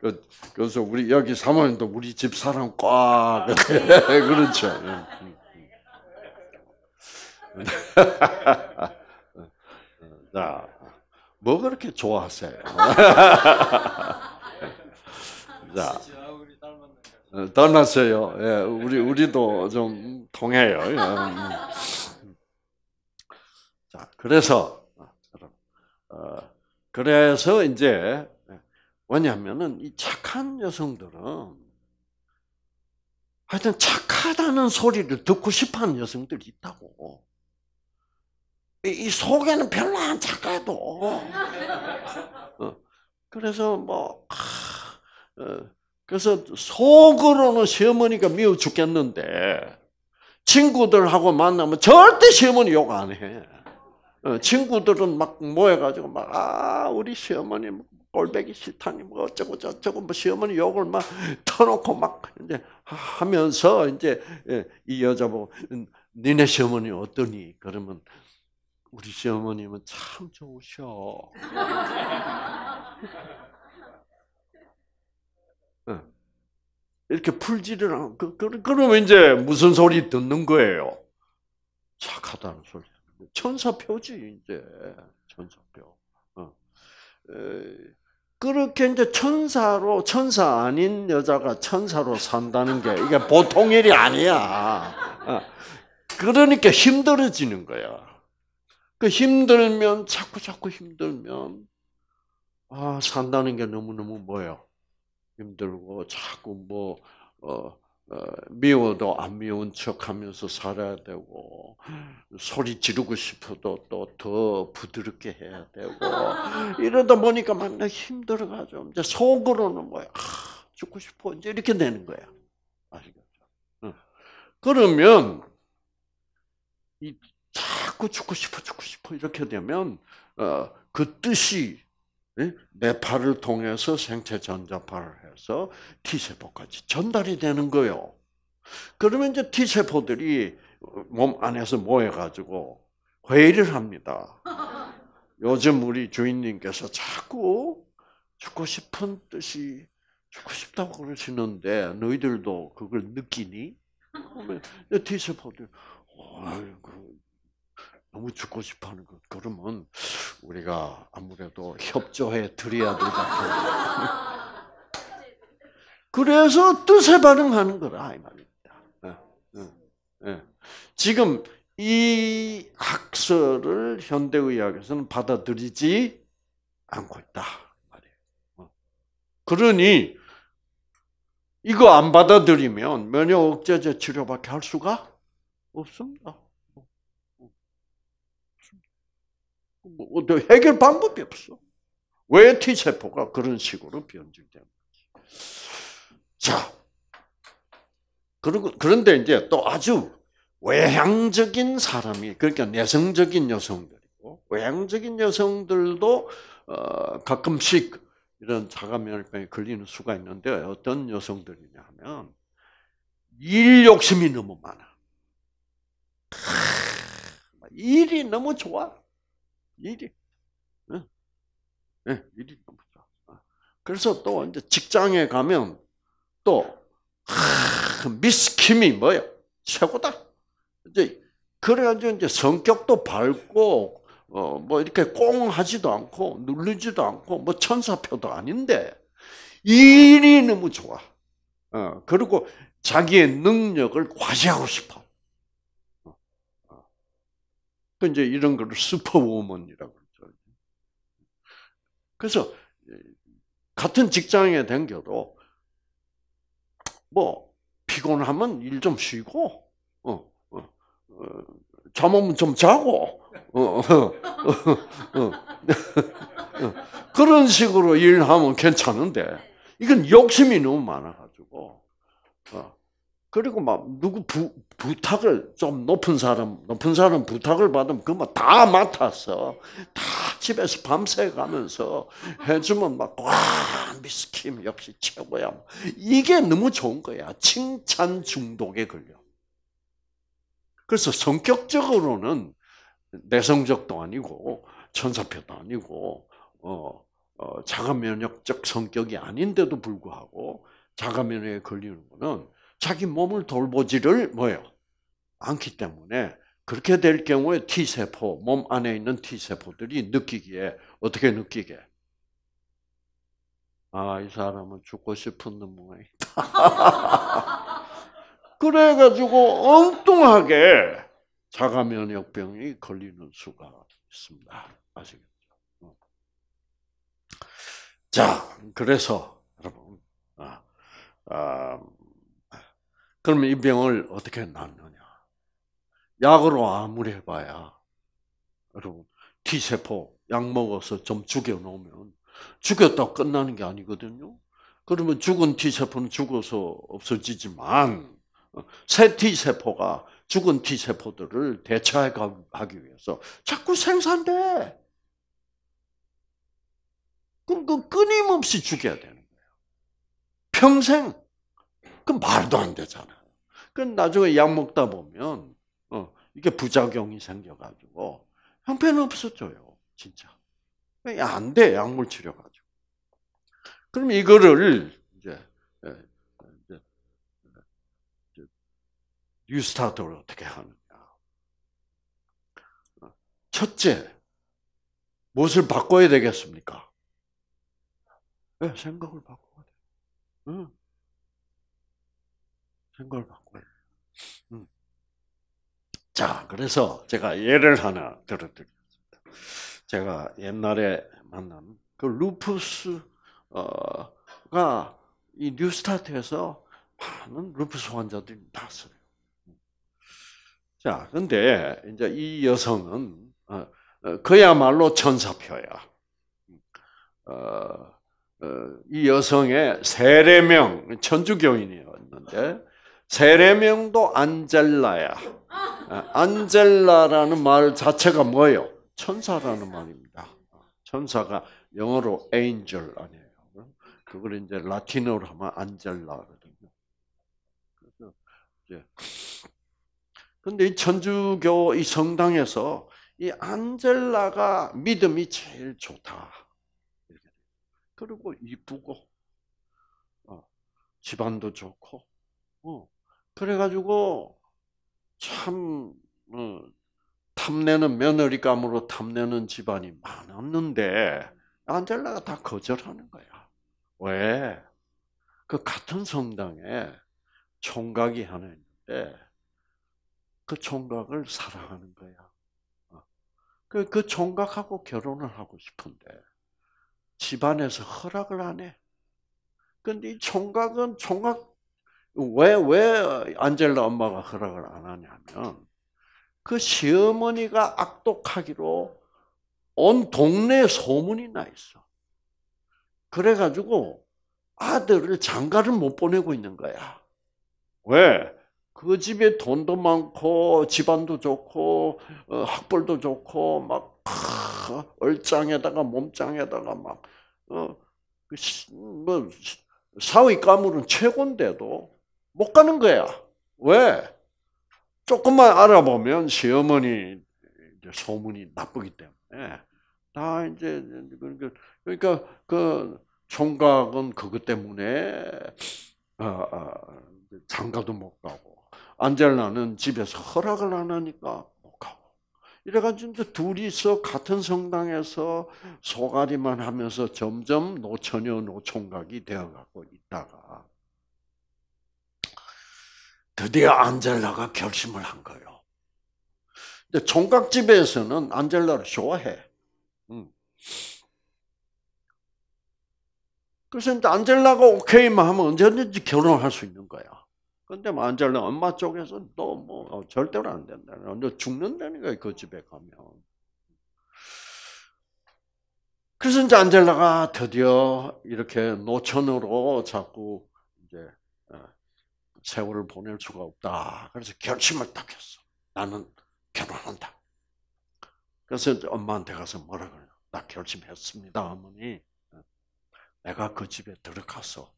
[SPEAKER 1] 그, 그래서 우리 여기 사모님도 우리 집 사람 꽉 (laughs) 그렇죠. 예. 음. 음. (laughs) 자뭐 그렇게 좋아하세요? (laughs) 자, 어, 닮았어요. 예, 우리 우리도 좀 통해요. 예. 자, 그래서 어, 그래서 이제 왜냐하면은이 착한 여성들은 하여튼 착하다는 소리를 듣고 싶어하는 여성들이 있다고. 이 속에는 별로 안 착해도. 어. 그래서 뭐, 아, 어. 그래서 속으로는 시어머니가 미워 죽겠는데, 친구들하고 만나면 절대 시어머니 욕 안 해. 어, 친구들은 막 모여가지고 막, 아, 우리 시어머니 꼴배기 뭐 싫다니, 뭐 어쩌고 저쩌고, 뭐 시어머니 욕을 막 터놓고 막 이제 하면서 이제 예, 이 여자보고, 음, 니네 시어머니 어떠니? 그러면 우리 시어머님은 참 좋으셔. (laughs) 이렇게 풀지를 않고, 그, 그 러면 이제 무슨 소리 듣는 거예요? 착하다는 소리. 천사표지, 이제. 천사표. 어. 그렇게 이제 천사로, 천사 아닌 여자가 천사로 산다는 게 이게 보통 일이 아니야. 어. 그러니까 힘들어지는 거야. 그 힘들면 자꾸 자꾸 힘들면 아 산다는 게 너무 너무 뭐요 힘들고 자꾸 뭐 어, 어, 미워도 안 미운 척하면서 살아야 되고 소리 지르고 싶어도 또 더 부드럽게 해야 되고 이러다 보니까 막 힘들어가지고 이제 속으로는 뭐야 아, 죽고 싶어 이제 이렇게 되는 거야 아시겠죠? 응. 그러면 이 자꾸 죽고 싶어, 죽고 싶어 이렇게 되면 어, 그 뜻이 예? 내 팔을 통해서 생체 전자파를 해서 T 세포까지 전달이 되는 거요. 예 그러면 이제 T 세포들이 몸 안에서 모여가지고 회의를 합니다. 요즘 우리 주인님께서 자꾸 죽고 싶은 뜻이 죽고 싶다고 그러시는데 너희들도 그걸 느끼니? T 세포들, 아이고 너무 죽고 싶어 하는 것. 그 그러면 우리가 아무래도 협조해 드려야 되다. 그래서 뜻에 반응하는 거라, 이 말입니다. 예, 예, 예. 지금 이 학설을 현대의학에서는 받아들이지 않고 있다. 어. 그러니, 이거 안 받아들이면 면역 억제제 치료밖에 할 수가 없습니다. 뭐, 뭐, 뭐, 해결 방법이 없어. 왜 T세포가 그런 식으로 변질되는 거지? 자, 그리고, 그런데 이제 또 아주 외향적인 사람이, 그러니까 내성적인 여성들이고, 외향적인 여성들도 어, 가끔씩 이런 자가면역병에 걸리는 수가 있는데 어떤 여성들이냐 하면 일 욕심이 너무 많아. 아, 일이 너무 좋아. 일이 예, 일이 너무 좋아. 어. 그래서 또 이제 직장에 가면 또 미스킴이 뭐야 최고다. 이제 그래가지고 이제 성격도 밝고 어, 뭐 이렇게 꽁하지도 않고 누르지도 않고 뭐 천사표도 아닌데 일이 너무 좋아. 어, 그리고 자기의 능력을 과시하고 싶어. 또 그러니까 이제 이런 걸 슈퍼우먼이라고 그러죠. 그래서 같은 직장에 댕겨도 뭐 피곤하면 일 좀 쉬고 어, 어, 어, 잠오면 좀 자고 어, 어, 어, 그런 식으로 일하면 괜찮은데 이건 욕심이 너무 많아가지고 그리고 막 누구 부, 부탁을 좀 높은 사람 높은 사람 부탁을 받으면 그만 다 맡아서 다 집에서 밤새 가면서 해주면 막 와 미스킴 역시 최고야 이게 너무 좋은 거야 칭찬 중독에 걸려 그래서 성격적으로는 내성적도 아니고 천사표도 아니고 어, 어 자가 면역적 성격이 아닌데도 불구하고 자가 면역에 걸리는 거는 자기 몸을 돌보지를 뭐예요? 않기 때문에 그렇게 될 경우에 T세포, 몸 안에 있는 T세포들이 느끼기에 어떻게 느끼게? 아, 이 사람은 죽고 싶은 눈이 (laughs) 그래가지고 엉뚱하게 자가면역병이 걸리는 수가 있습니다. 아시겠죠? 어. 자, 그래서 여러분, 아, 아, 그러면 이 병을 어떻게 낫느냐? 약으로 아무리 해봐야 여러분 T세포 약 먹어서 좀 죽여놓으면 죽였다 끝나는 게 아니거든요. 그러면 죽은 T세포는 죽어서 없어지지만 어, 새 T세포가 죽은 T세포들을 대체하기 위해서 자꾸 생산돼. 그럼 그 끊임없이 죽여야 되는 거예요. 평생. 그 말도 안 되잖아. 그 나중에 약 먹다 보면 어, 이게 부작용이 생겨가지고 형편없어져요, 진짜. 안 돼, 약물 치료 가지고. 그럼 이거를 이제, 예, 이제, 이제 뉴스타트를 어떻게 하느냐? 어, 첫째, 무엇을 바꿔야 되겠습니까? 예, 생각을 바꿔야 돼. 응.
[SPEAKER 2] 생 바꿔요. 음.
[SPEAKER 1] 자, 그래서 제가 예를 하나 들어드리겠습니다. 제가 옛날에 만난 그 루푸스가 어, 이 뉴스타트에서 많은 루푸스 환자들이 났어요. 자, 근데 이제 이 여성은 어, 어, 그야말로 천사표야. 이 여성의 세례명 천주교인이었는데 세례명도 안젤라야. 아, 안젤라라는 말 자체가 뭐예요? 천사라는 말입니다. 천사가 영어로 angel 아니에요. 그걸 이제 라틴어로 하면 안젤라거든요. 그래 근데 이 천주교 이 성당에서 이 안젤라가 믿음이 제일 좋다. 그리고 이쁘고 어, 집안도 좋고 어, 그래가지고 참 어, 탐내는 며느리감으로 탐내는 집안이 많았는데 안젤라가 다 거절하는 거야. 왜? 그 같은 성당에 총각이 하나 있는데 그 총각을 사랑하는 거야. 어. 그, 그 총각하고 결혼을 하고 싶은데 집안에서 허락을 안 해. 근데 이 총각은 총각 왜, 왜 안젤라 엄마가 허락을 안 하냐면, 그 시어머니가 악독하기로 온 동네에 소문이 나 있어. 그래가지고 아들을 장가를 못 보내고 있는 거야. 왜? 그 집에 돈도 많고, 집안도 좋고, 어, 학벌도 좋고, 막, 아, 얼짱에다가 몸짱에다가 막, 어, 그 뭐, 사위 가물은 최고인데도 못 가는 거야. 왜? 조금만 알아보면 시어머니 소문이 나쁘기 때문에 다 이제 그러니까 그러니까 그 총각은 그것 때문에 어, 어, 장가도 못 가고 안젤라는 집에서 허락을 안 하니까 못 가고 이래가지고 둘이서 같은 성당에서 소가리만 하면서 점점 노처녀 노총각이 되어가고 있다가 드디어 안젤라가 결심을 한 거예요. 근데 총각집에서는 안젤라를 좋아해. 음. 그래서 이제 안젤라가 오케이만 하면 언제든지 결혼할 수 있는 거야. 근데 뭐 안젤라 엄마 쪽에서 너뭐 어, 절대로 안 된다. 너 죽는다니까 그 집에 가면. 그래서 이제 안젤라가 드디어 이렇게 노천으로 자꾸 이제 세월을 보낼 수가 없다. 그래서 결심을 딱 했어. 나는 결혼한다. 그래서 엄마한테 가서 뭐라 그래요? 나 결심했습니다, 어머니. 내가 그 집에 들어가서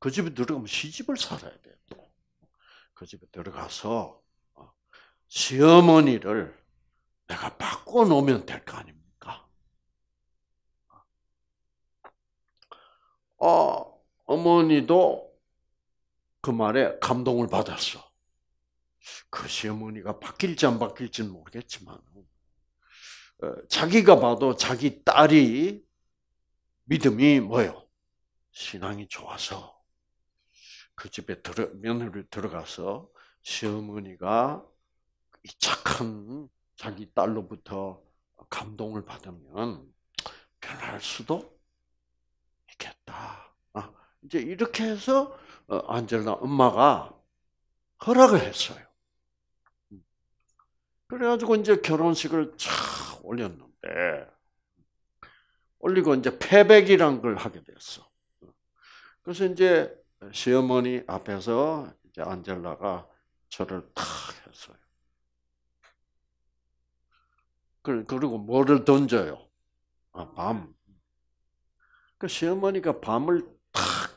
[SPEAKER 1] 그 집에 들어가면 시집을 살아야 돼. 또그 집에 들어가서 어, 시어머니를 내가 바꿔 놓으면 될 거 아닙니까? 어, 어머니도 그 말에 감동을 받았어. 그 시어머니가 바뀔지 안 바뀔지는 모르겠지만 어, 자기가 봐도 자기 딸이 믿음이 뭐요? 신앙이 좋아서 그 집에 들어 며느리 들어가서 시어머니가 이 착한 자기 딸로부터 감동을 받으면 변할 수도 있겠다. 아, 이제 이렇게 해서 어, 안젤라 엄마가 허락을 했어요. 그래가지고 이제 결혼식을 쫙 올렸는데, 올리고 이제 패백이란 걸 하게 됐어. 그래서 이제 시어머니 앞에서 이제 안젤라가 저를 탁 했어요. 그, 그리고 뭐를 던져요? 아, 밤. 그 시어머니가 밤을 탁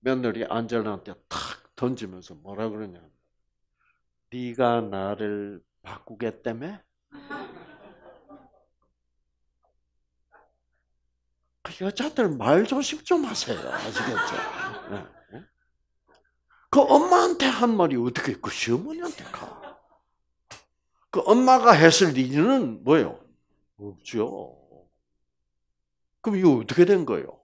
[SPEAKER 1] 며느리 안젤라한테 탁 던지면서 뭐라 그러냐. 네가 나를 바꾸겠다며? 그 여자들 말 조심 좀 하세요. 아시겠죠? 네, 네. 그 엄마한테 한 말이 어떻게 그 시어머니한테 가? 그 엄마가 했을 이는 뭐예요? 없죠. 그럼 이거 어떻게 된 거예요?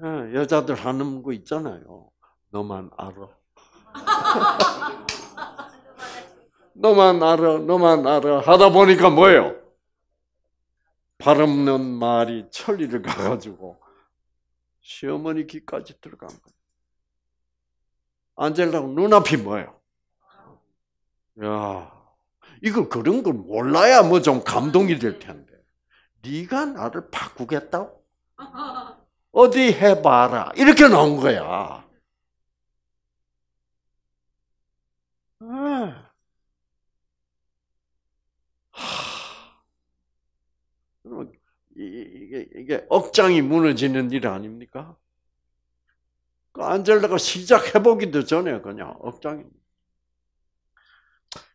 [SPEAKER 1] 예, 여자들 하는 거 있잖아요. 너만 알아. (laughs) 너만 알아, 너만 알아. 하다 보니까 뭐예요? 발없는 말이 천리를 가가지고 시어머니 귀까지 들어간 거예요. 안젤라 고 눈앞이 뭐예요? 야, 이거 그런 걸 몰라야 뭐 좀 감동이 될 텐데. 네가 나를 바꾸겠다고?
[SPEAKER 2] (laughs)
[SPEAKER 1] 어디 해봐라. 이렇게 나온 거야.
[SPEAKER 2] 아.
[SPEAKER 1] 이게, 이게 억장이 무너지는 일 아닙니까? 그 안젤라가 시작해보기도 전에 그냥 억장이.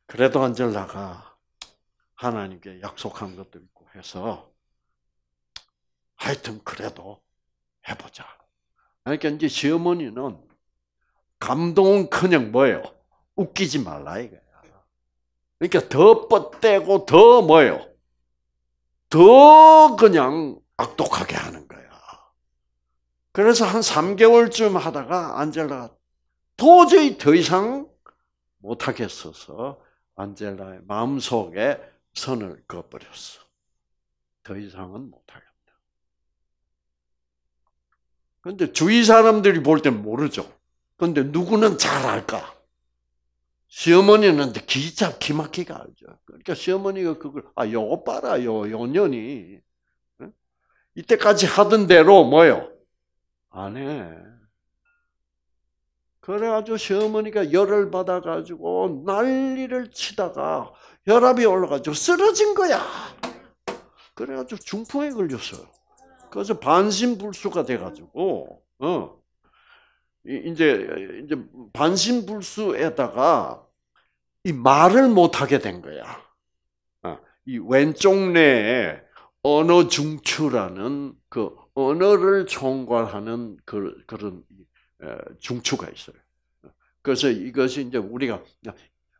[SPEAKER 1] 그래도 안젤라가 하나님께 약속한 것도 있고 해서 하여튼 그래도 해보자. 그러니까 이제 시어머니는 감동은 그냥 뭐예요? 웃기지 말라 이거야. 그러니까 더 뻗대고 더 뭐예요? 더 그냥 악독하게 하는 거야. 그래서 한 3개월쯤 하다가 안젤라가 도저히 더 이상 못하겠어서 안젤라의 마음속에 선을 그어버렸어. 더 이상은 못하겠어. 근데 주위 사람들이 볼 땐 모르죠. 근데 누구는 잘 알까? 시어머니는 기자 기막히게 알죠. 그러니까 시어머니가 그걸 아 요거 봐라 요 요년이 이때까지 하던 대로 뭐요 안 해. 그래가지고 시어머니가 열을 받아가지고 난리를 치다가 혈압이 올라가지고 쓰러진 거야. 그래가지고 중풍에 걸렸어요. 그래서 반신불수가 돼가지고 어 이제 이제 반신불수에다가 이 말을 못하게 된 거야. 어. 이 왼쪽 뇌에 언어 중추라는 그 언어를 총괄하는 그, 그런 중추가 있어요. 어. 그래서 이것이 이제 우리가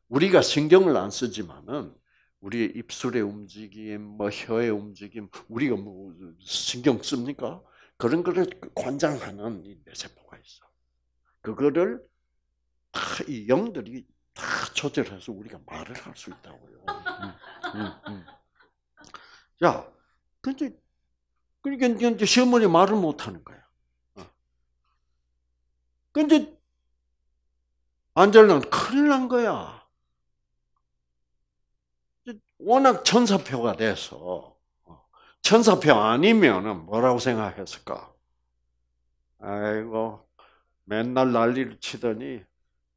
[SPEAKER 1] 우리가 신경을 안 쓰지만은 우리의 입술의 움직임, 뭐 혀의 움직임, 우리가 뭐 신경 씁니까? 그런 것을 관장하는 이 뇌세포가 있어. 그거를 다이 영들이 다 조절해서 우리가 말을 할 수 있다고요. 자, 음, 음, 음. 근데 그러니까 이제 시어머니 말을 못 하는 거야. 어. 근데 안젤라는 큰일 난 거야. 워낙 천사표가 돼서 어, 천사표 아니면은 뭐라고 생각했을까? 아이고 맨날 난리를 치더니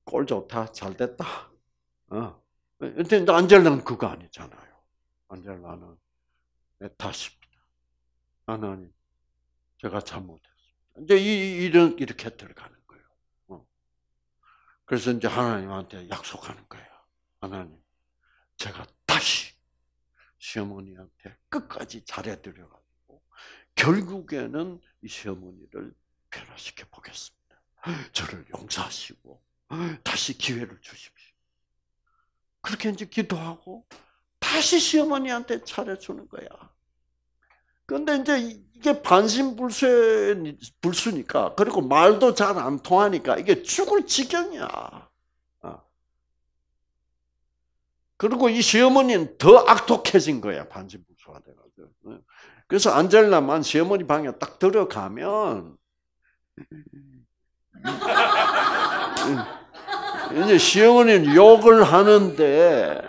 [SPEAKER 1] 꼴 좋다 잘 됐다. 어. 근데 안젤라는 그거 아니잖아요. 안젤라는 내 탓입니다. 하나님 제가 잘못했습니다. 이제 이, 이런 이렇게 들어가는 거예요. 어. 그래서 이제 하나님한테 약속하는 거예요. 하나님 제가 다시 시어머니한테 끝까지 잘해드려가지고 결국에는 이 시어머니를 변화시켜 보겠습니다. 저를 용서하시고 다시 기회를 주십시오. 그렇게 이제 기도하고 다시 시어머니한테 차려주는 거야. 근데 이제 이게 반신 불수니까 그리고 말도 잘 안 통하니까 이게 죽을 지경이야. 그리고 이 시어머니는 더 악독해진 거야, 반신불수가 돼가지고. 그래서 안젤라만 시어머니 방에 딱 들어가면, 음, 이제 시어머니는 욕을 하는데,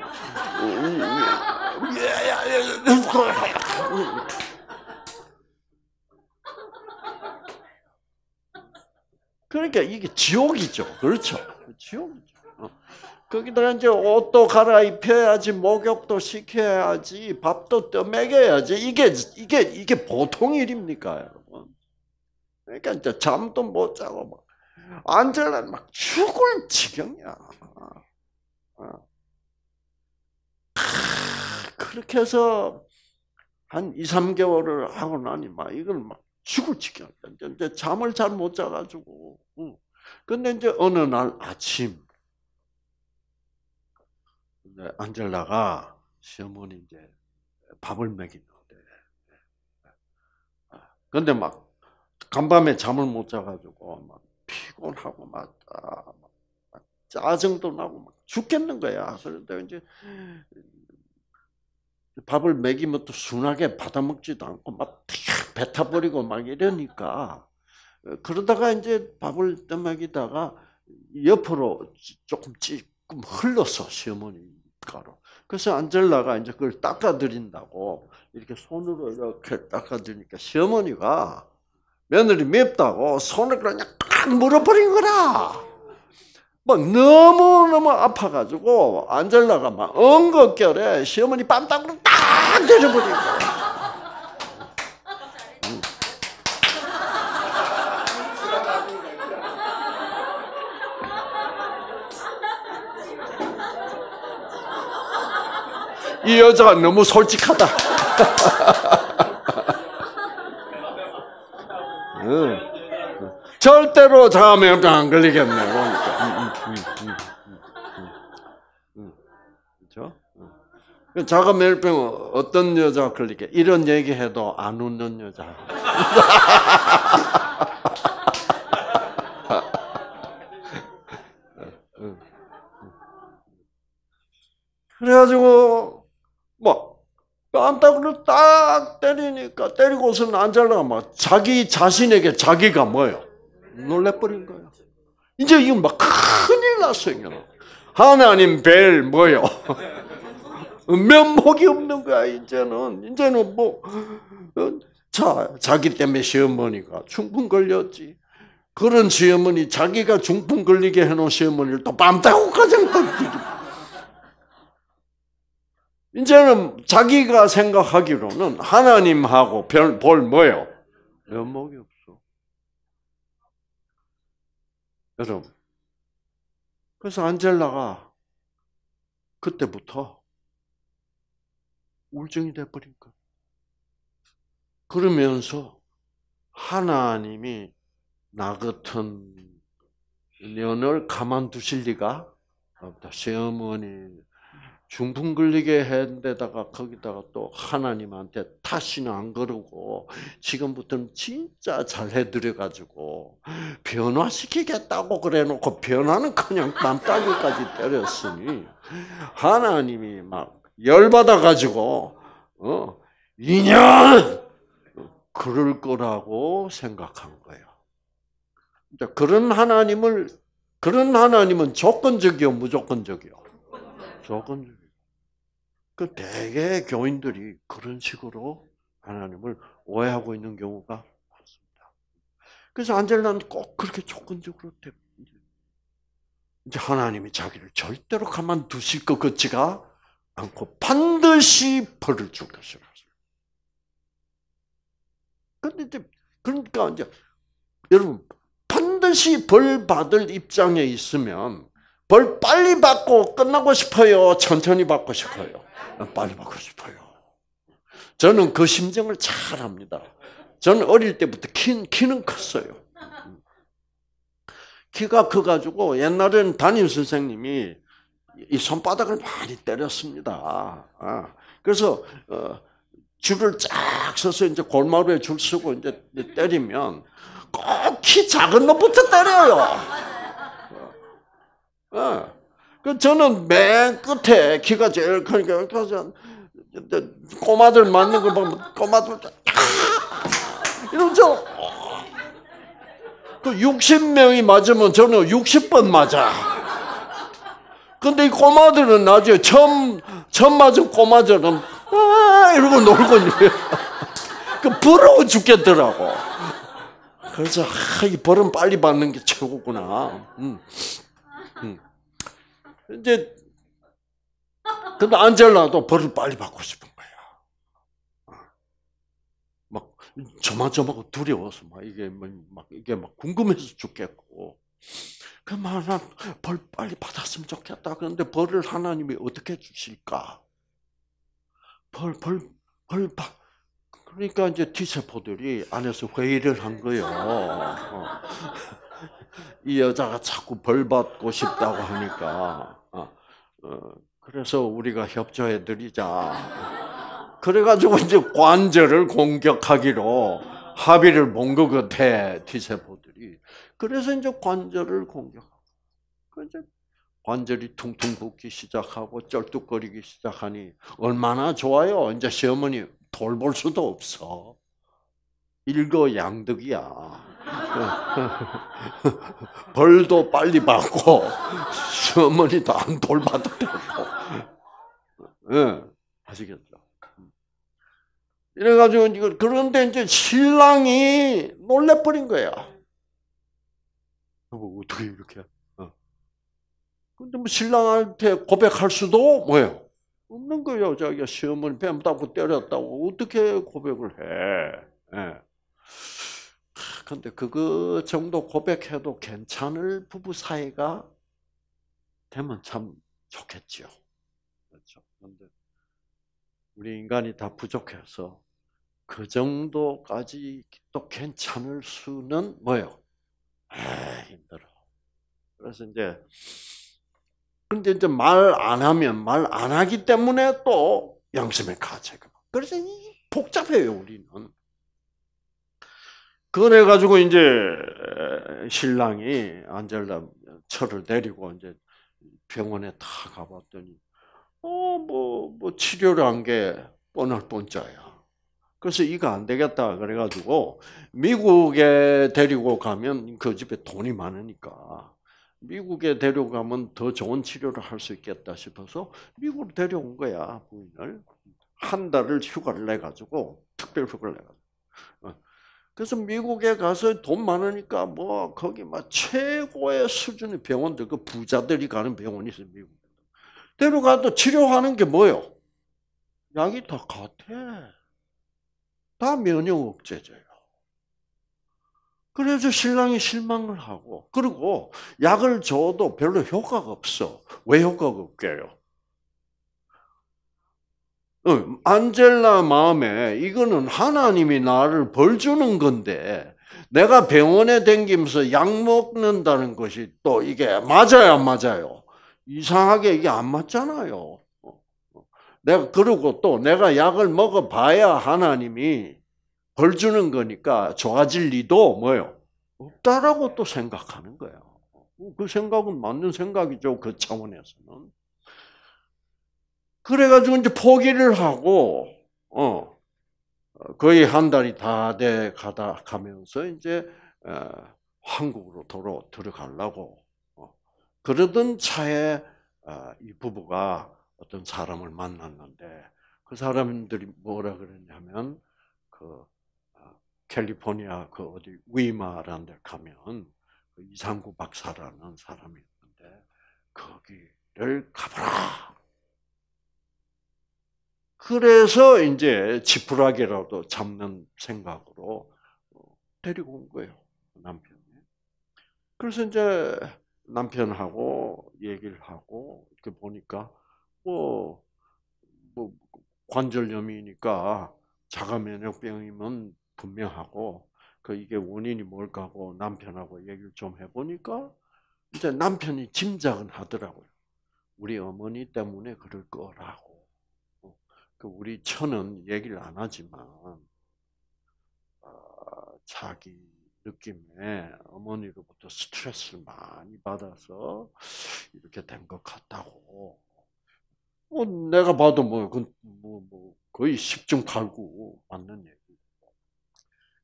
[SPEAKER 1] 그러니까 이게 지옥이죠. 그렇죠. 지옥 거기다 이제 옷도 갈아입혀야지, 목욕도 시켜야지, 밥도 떠먹여야지. 이게, 이게, 이게 보통 일입니까, 여러분? 그러니까 이제 잠도 못 자고, 막, 앉으면막 죽을 지경이야. 어. 그렇게 해서 한 2, 3개월을 하고 나니 막 이걸 막 죽을 지경이제 잠을 잘 못 자가지고. 근데 이제 어느 날 아침, 안젤라가 네, 시어머니 이제 밥을 먹이는데 네, 네. 아, 근데 막 간밤에 잠을 못 자가지고 막 피곤하고 막, 아, 막 짜증도 나고 막 죽겠는 거야. 그런데 이제 밥을 먹이면 또 순하게 받아먹지도 않고 막 뱉어버리고 막 이러니까 어, 그러다가 이제 밥을 떠먹이다가 옆으로 조금 찔끔 흘러서 시어머니 숟가락. 그래서 안젤라가 이제 그걸 닦아드린다고 이렇게 손으로 이렇게 닦아드리니까 시어머니가 며느리 맵다고 손을 그냥 딱 물어버린 거라. 막 너무너무 아파가지고 안젤라가 막 엉겁결에 시어머니 밤땅으로딱 때려버린 거야. 이 여자가 너무 솔직하다. (laughs) 절대로 자면 안 걸리겠네. 그러니까. 그렇죠? 자가 멸병 어떤 여자 걸리게 이런 얘기해도 안 웃는 여자. (laughs) 그래가지고 안타구를 딱 때리니까 때리고서는 안 잘라가 자기 자신에게 자기가 뭐요 놀래버린 거야 이제 이건 막 큰일 났어요. 하나님 벨 뭐요? (laughs) 면목이 없는 거야 이제는 이제는 뭐 자, 자기 때문에 시어머니가 충풍 걸렸지. 그런 시어머니 자기가 중풍 걸리게 해놓은 시어머니를 또밤따고 가장 또 이제는 자기가 생각하기로는 하나님하고 별, 볼 뭐예요? 연목이 없어. 여러분. 그래서 안젤라가 그때부터 우울증이 돼버린 거예요. 그러면서 하나님이 나 같은 년을 가만두실 리가 없다. 시어머니, 중풍 걸리게 했는데다가 거기다가 또 하나님한테 다시는 안 그러고 지금부터는 진짜 잘 해드려가지고 변화시키겠다고 그래놓고 변화는 그냥 땀따기까지 때렸으니 하나님이 막 열받아가지고 어 2년 그럴 거라고 생각한 거예요. 그런 하나님을 그런 하나님은 조건적이요 무조건적이요 조건적. 그 대개 교인들이 그런 식으로 하나님을 오해하고 있는 경우가 많습니다. 그래서 안젤라는 꼭 그렇게 조건적으로 이제 하나님이 자기를 절대로 가만두실 것 같지가 않고 반드시 벌을 줄 것이라. 고 그런데 이제 그러니까 이제 여러분 반드시 벌 받을 입장에 있으면 벌 빨리 받고 끝나고 싶어요? 천천히 받고 싶어요? 빨리 받고 싶어요. 저는 그 심정을 잘 압니다. 저는 어릴 때부터 키, 키는 컸어요. 키가 커가지고 옛날에는 담임 선생님이 이 손바닥을 많이 때렸습니다. 아, 그래서 어, 줄을 쫙 서서 이제 골마루에 줄 서고 이제 때리면 꼭 키 작은 놈부터 때려요. 어. 그 저는 맨 끝에 키가 제일 크니까 그래서 꼬마들 맞는 걸 보면 꼬마들 이러면 저그 60명이 맞으면 저는 60번 맞아. 근데 이 꼬마들은 나중에 처음 처음 맞은 꼬마들은 아 이러고 놀고 있어요. 그 부러워 죽겠더라고. 그래서 하, 이 벌은 빨리 받는 게 최고구나. 음. 이제 근데 안젤라도 벌을 빨리 받고 싶은 거야. 막 저만저만하고 두려워서 막 이게 막 이게 막 궁금해서 죽겠고. 그만 한벌 빨리 받았으면 좋겠다. 그런데 벌을 하나님이 어떻게 주실까? 벌벌벌 받. 그러니까 이제 T세포들이 안에서 회의를 한 거예요. 어. (laughs) 이 여자가 자꾸 벌 받고 싶다고 하니까. 어, 그래서 우리가 협조해 드리자. 그래가지고 이제 관절을 공격하기로 합의를 본 것 같아 디세포들이. 그래서 이제 관절을 공격하고, 그 이제 관절이 퉁퉁 붓기 시작하고 쩔뚝거리기 시작하니 얼마나 좋아요. 이제 시어머니 돌볼 수도 없어. 일거양득이야. 어. (laughs) 벌도 빨리 받고 시어머니도 안 돌봐도 되고 예 아시겠죠? 이래가지고 이거 그런데 이제 신랑이 놀래버린 거예요뭐 어떻게 이렇게? 어. 근데 뭐 신랑한테 고백할 수도 뭐예요? 없는 거예요. 자기가 시어머니 뱀 따고 때렸다고 어떻게 고백을 해? 예. 근데 그거 정도 고백해도 괜찮을 부부 사이가 되면 참 좋겠지요. 그렇죠. 근데 우리 인간이 다 부족해서 그 정도까지 또 괜찮을 수는 뭐예요? 아, 힘들어. 그래서 이제 근데 이제 말 안 하면 말 안 하기 때문에 또 양심의 가책을. 그래서 복잡해요 우리는. 그래 가지고 이제 신랑이 안젤라 철을 데리고 이제 병원에 다 가봤더니 어 뭐뭐 뭐 치료를 한 게 뻔할 뻔자야. 그래서 이거 안 되겠다 그래 가지고 미국에 데리고 가면 그 집에 돈이 많으니까 미국에 데려가면 더 좋은 치료를 할 수 있겠다 싶어서 미국으로 데려온 거야 부인을 한 달을 휴가를 내 가지고 특별 휴가를 내 가지고 어, 그래서 미국에 가서 돈 많으니까 뭐 거기 막 최고의 수준의 병원들 그 부자들이 가는 병원이 있어요 미국. 데로가도 치료하는 게 뭐요? 약이 다 같아. 다 면역 억제제요. 그래서 신랑이 실망을 하고 그리고 약을 줘도 별로 효과가 없어. 왜 효과가 없게요? 어, 안젤라 마음에 이거는 하나님이 나를 벌 주는 건데 내가 병원에 댕기면서 약 먹는다는 것이 또 이게 맞아요 안 맞아요? 이상하게 이게 안 맞잖아요. 내가 그러고 또 내가 약을 먹어봐야 하나님이 벌 주는 거니까 좋아질 리도 뭐요 없다라고 또 생각하는 거예요. 그 생각은 맞는 생각이죠 그 차원에서는. 그래가지고 이제 포기를 하고, 어, 거의 한 달이 다 돼 가다 가면서 이제 어, 한국으로 돌아 들어가려고 어, 그러던 차에 어, 이 부부가 어떤 사람을 만났는데 그 사람들이 뭐라 그랬냐면 그 어, 캘리포니아 그 어디 위마라는 데 가면 그 이상구 박사라는 사람이 있는데 거기를 가보라 그래서 이제 지푸라기라도 잡는 생각으로 어, 데리고 온 거예요. 남편이. 그래서 이제 남편하고 얘기를 하고 이렇게 보니까 뭐, 뭐 관절염이니까 자가면역병이면 분명하고 그 이게 원인이 뭘까고 하 남편하고 얘기를 좀 해보니까 이제 남편이 짐작은 하더라고요. 우리 어머니 때문에 그럴 거라고. 그 우리 천은 얘기를 안 하지만 어, 자기 느낌에 어머니로부터 스트레스를 많이 받아서 이렇게 된 것 같다고. 뭐 내가 봐도 뭐, 그, 뭐, 뭐 거의 10중 8구 맞는 얘기고.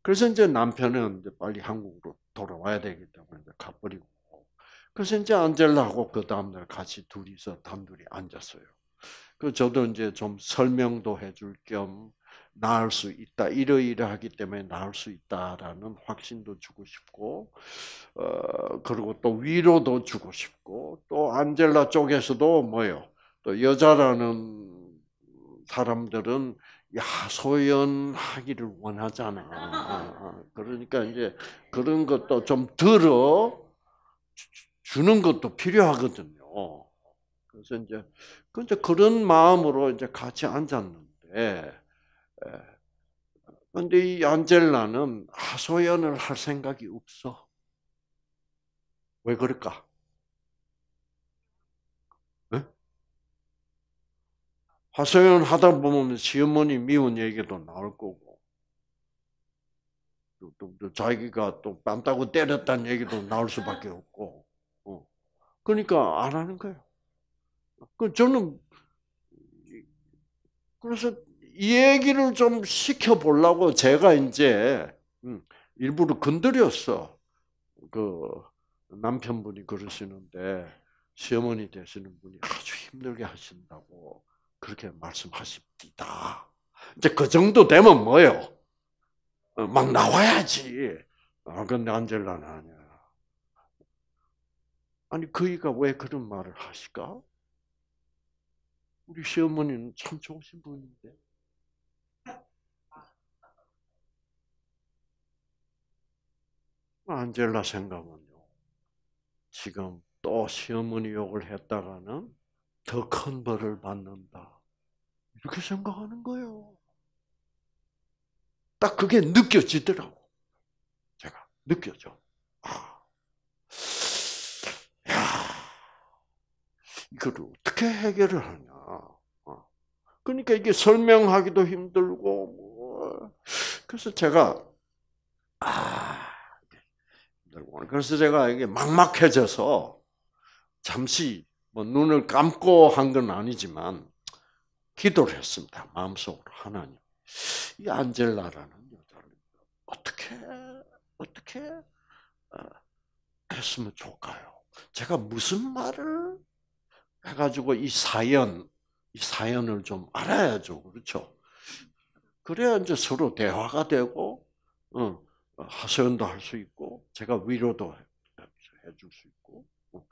[SPEAKER 1] 그래서 이제 남편은 이제 빨리 한국으로 돌아와야 되기 때문에 이제 가버리고. 그래서 이제 안젤라하고 그 다음날 같이 둘이서 단둘이 앉았어요. 그 저도 이제 좀 설명도 해줄 겸 나을 수 있다. 이러이러하기 때문에 나을 수 있다라는 확신도 주고 싶고, 어, 그리고 또 위로도 주고 싶고, 또 안젤라 쪽에서도 뭐요? 또 여자라는 사람들은 야소연하기를 원하잖아. 그러니까 이제 그런 것도 좀 들어 주는 것도 필요하거든요. 그래서 이제 근데 그 그런 마음으로 이제 같이 앉았는데 근데 이 안젤라는 하소연을 할 생각이 없어. 왜 그럴까? 네? 하소연 하다 보면 시어머니 미운 얘기도 나올 거고, 또, 또, 또 자기가 또 뺨따고 때렸다는 얘기도 나올 수밖에 없고, 어. 그러니까 안 하는 거예요. 그 저는 그래서 이 얘기를 좀 시켜보려고 제가 이제 음, 일부러 건드렸어. 그 남편분이 그러시는데 시어머니 되시는 분이 아주 힘들게 하신다고 그렇게 말씀하십니다. 이제 그 정도 되면 뭐요막 어, 나와야지. 아, 근데 안젤라는 아니야. 아니, 그이가 왜 그런 말을 하실까? 우리 시어머니는 참 좋으신 분인데. 안젤라 생각은요. 지금 또 시어머니 욕을 했다가는 더 큰 벌을 받는다. 이렇게 생각하는 거예요. 딱 그게 느껴지더라고. 제가 느껴져. 아. 이걸 어떻게 해결을 하냐. 어, 어. 그러니까 이게 설명하기도 힘들고 뭐. 그래서 제가 아 그래서 제가 이게 막막해져서 잠시 뭐 눈을 감고 한 건 아니지만 기도를 했습니다 마음속으로 하나님 이 안젤라라는 여자를
[SPEAKER 2] 어떻게 어떻게 어,
[SPEAKER 1] 했으면 좋을까요? 제가 무슨 말을 해가지고 이 사연 이 사연을 좀 알아야죠. 그렇죠? 그래야 이제 서로 대화가 되고, 응, 어, 하소연도 할 수 있고, 제가 위로도 해줄 수 있고. 어,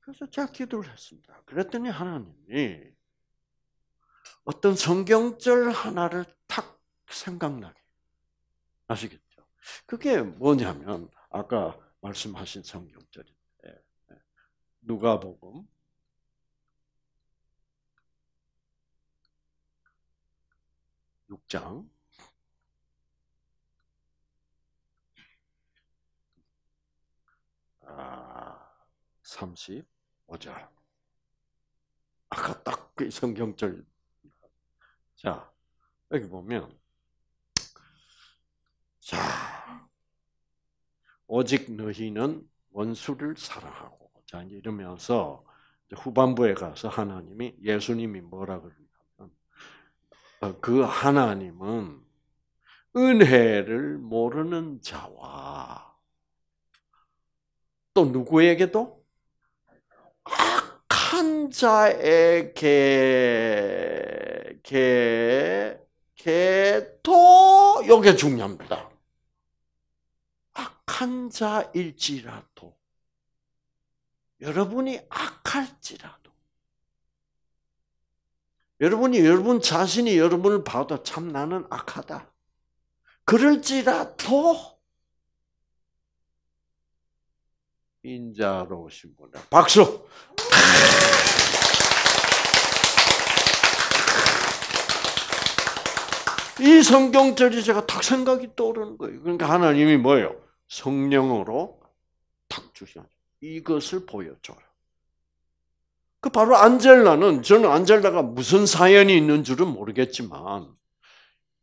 [SPEAKER 1] 그래서 제가 기도를 했습니다. 그랬더니 하나님이 어떤 성경절 하나를 탁 생각나게. 아시겠죠? 그게 뭐냐면, 아까 말씀하신 성경절인데, 예, 예. 누가복음 6장. 아, 35절. 아까 딱그 성경절. 자, 여기 보면, 자, 오직 너희는 원수를 사랑하고, 자, 이러면서 후반부에 가서 하나님이 예수님이 뭐라 그러냐. 어, 그 하나님은 은혜를 모르는 자와 또 누구에게도 악한 자에게 게, 게도 이게 중요합니다. 악한 자일지라도 여러분이 악할지라도 여러분이 여러분 자신이 여러분을 봐도 참 나는 악하다. 그럴지라도 인자로우신 분이 박수. 이 성경절이 제가 딱 생각이 떠오르는 거예요. 그러니까 하나님이 뭐예요? 성령으로 탁 주셔. 이것을 보여줘요. 그 바로 안젤라는 저는 안젤라가 무슨 사연이 있는 줄은 모르겠지만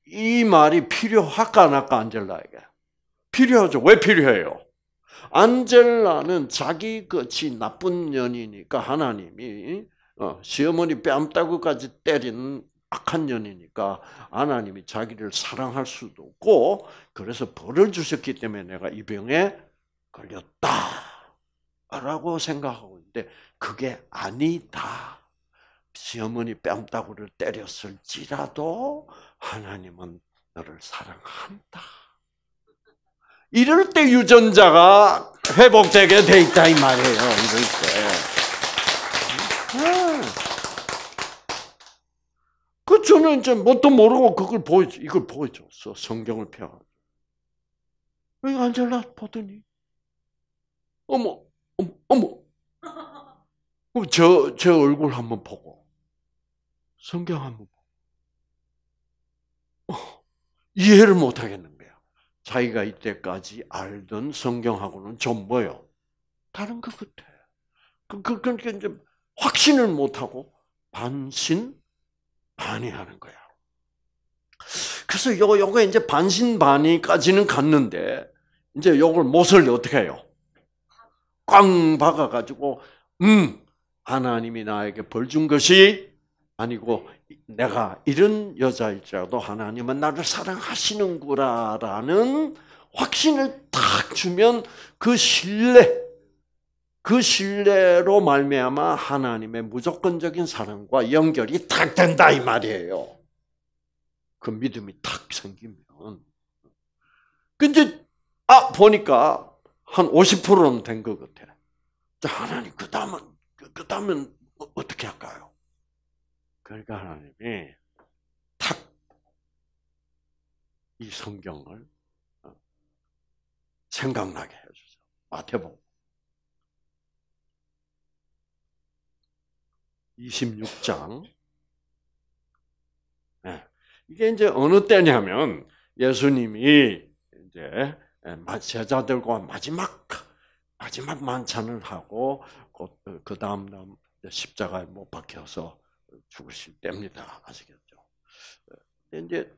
[SPEAKER 1] 이 말이 필요할까 안 할까 안젤라에게 필요하죠. 왜 필요해요? 안젤라는 자기 것이 나쁜 년이니까 하나님이 어, 시어머니 뺨따구까지 때린 악한 년이니까 하나님이 자기를 사랑할 수도 없고 그래서 벌을 주셨기 때문에 내가 이 병에 걸렸다라고 생각하고 그러는데 그게 아니다. 시어머니 뺨따구를 때렸을지라도 하나님은 너를 사랑한다. 이럴 때 유전자가 회복되게 돼 있다 이 말이에요. 이럴 때. 그 저는 이제 뭣도 모르고 그걸 보여 줘 이걸 보여줬어 성경을 펴. 왜 안젤라 보더니 어머 어머 어머 그럼 저, 저 얼굴 한번 보고, 성경 한번 보고, 어, 이해를 못 하겠는 거야. 자기가 이때까지 알던 성경하고는 좀 뭐요? 다른 것 같아. 그, 그, 그, 그, 이제 확신을 못 하고, 반신, 반의하는 거야. 그래서 요거, 요거 이제 반신, 반의까지는 갔는데, 이제 요걸 못을 어떻게 해요? 꽝 박아가지고, 음, 하나님이 나에게 벌 준 것이 아니고 내가 이런 여자일지라도 하나님은 나를 사랑하시는구나라는 확신을 탁 주면 그 신뢰, 그 신뢰로 말미암아 하나님의 무조건적인 사랑과 연결이 탁 된다 이 말이에요. 그 믿음이 탁 생기면. 근데 아 보니까 한 50%는 된 것 같아. 하나님 그 다음은 그다음엔 어, 어떻게 할까요? 그러니까 하나님이 탁이 성경을 어, 생각나게 해주죠. 마태복음 26장 예, 이게 이제 어느 때냐면 예수님이 이제 예, 제자들과 마지막 마지막 만찬을 하고 어, 그 다음 날 십자가에 못 박혀서 죽으실 때입니다. 아시겠죠? 예. 이제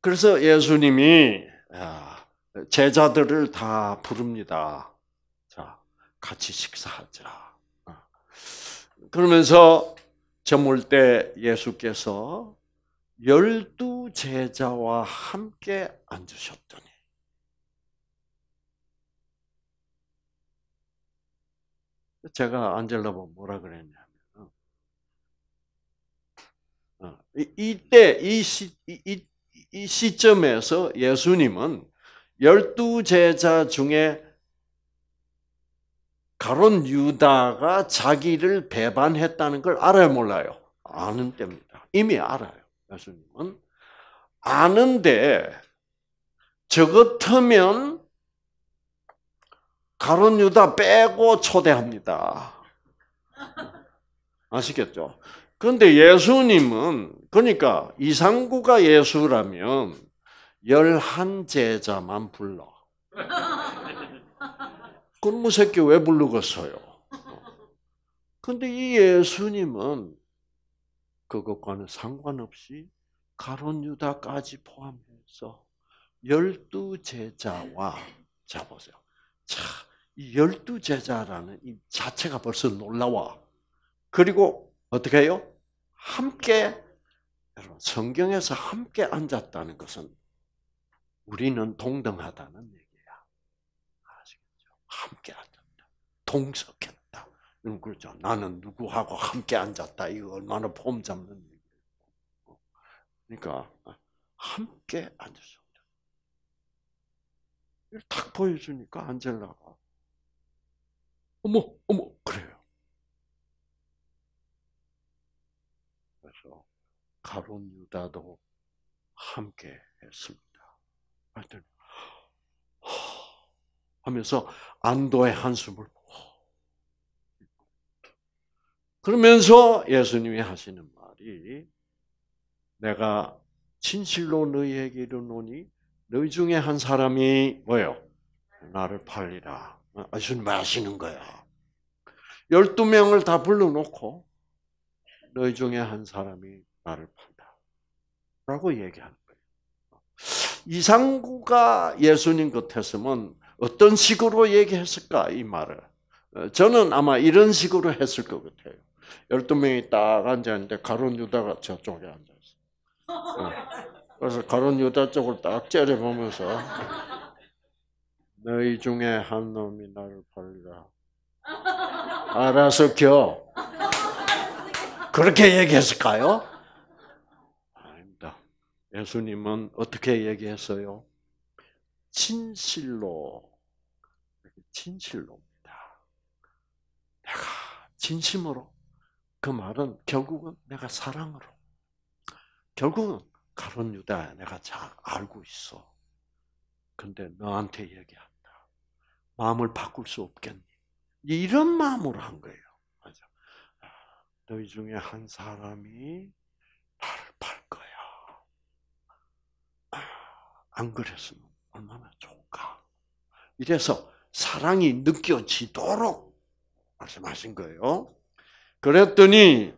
[SPEAKER 1] 그래서 예수님이 아, 제자들을 다 부릅니다. 자, 같이 식사하자. 아. 그러면서 저물 때 예수께서 열두 제자와 함께 앉으셨더니 제가 안젤라보 뭐라 그랬냐면 어, 이때 이, 시, 이, 이 시점에서 예수님은 열두 제자 중에 가론 유다가 자기를 배반했다는 걸 알아요, 몰라요? 아는 때입니다. 이미 알아요, 예수님은. 아는데, 저것하면 가론 유다 빼고 초대합니다. 아시겠죠? 그런데 예수님은 그러니까 이상구가 예수라면 열한 제자만 불러. 그놈의 새끼 왜 부르겠어요? 근데 이 예수님은 그것과는 상관없이 가론 유다까지 포함해서 열두 제자와 자 보세요. 참 열두 제자라는 이 자체가 벌써 놀라워. 그리고 어떻게 해요? 함께 여러분 성경에서 함께 앉았다는 것은 우리는 동등하다는 얘기야. 아시겠죠? 함께 앉았다. 동석했다. 이런 죠 나는 누구하고 함께 앉았다. 이거 얼마나 폼 잡는 얘기예 그러니까 함께 앉으셨다. 딱 보여주니까 안젤라가 어머, 어머, 그래요. 그래서 가론 유다도 함께 했습니다. 하여튼 하면서 안도의 한숨을 그러면서 예수님이 하시는 말이 내가 진실로 너희에게 이르노니 너희 중에 한 사람이 뭐요? 나를 팔리라. 아시는 어, 마시는 거야. 12명을 다 불러놓고 너희 중에 한 사람이 나를 판다. 라고 얘기하는 거예요. 이상구가 예수님 같에서면 어떤 식으로 얘기했을까, 이 말을. 어, 저는 아마 이런 식으로 했을 것 같아요. 12명이 딱 앉아있는데 가론 유다가 저쪽에 앉아있어 어, 그래서 가론 유다 쪽을 딱 째려보면서 너희 중에 한 놈이 나를 벌라.
[SPEAKER 2] 알아서
[SPEAKER 1] 겨. 그렇게 얘기했을까요? 아닙니다. 예수님은 어떻게 얘기했어요? 진실로, 진실로입니다. 내가 진심으로, 그 말은 결국은 내가 사랑으로, 결국은 가론 유다 내가 잘 알고 있어. 근데 너한테 얘기하 마음을 바꿀 수 없겠니? 이런 마음으로 한 거예요. 맞아. 너희 중에 한 사람이 나를 팔 거야. 안 그랬으면 얼마나 좋을까. 이래서 사랑이 느껴지도록 말씀하신 거예요. 그랬더니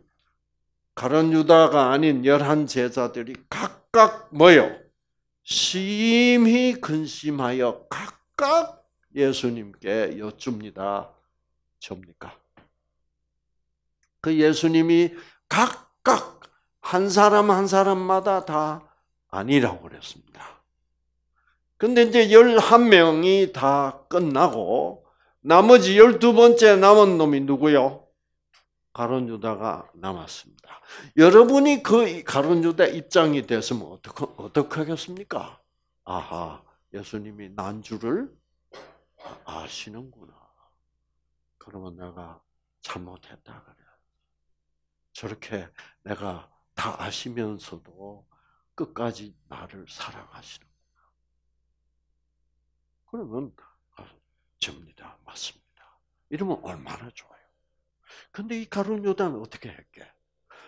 [SPEAKER 1] 가론 유다가 아닌 열한 제자들이 각각 뭐요? 심히 근심하여 각각 예수님께 여쭙니다. 접니까? 그 예수님이 각각 한 사람 한 사람마다 다 아니라고 그랬습니다. 근데 이제 11명이 다 끝나고 나머지 12번째 남은 놈이 누구요? 가론 유다가 남았습니다. 여러분이 그 가론 유다 입장이 됐으면 어떻게 어떻게 하겠습니까? 아하, 예수님이 난주를 아시는구나. 그러면 내가 잘못했다 그래. 저렇게 내가 다 아시면서도 끝까지 나를 사랑하시는구나. 그러면 아, 접니다. 맞습니다. 이러면 얼마나 좋아요. 근데 이 가룟 유단는 어떻게 했게?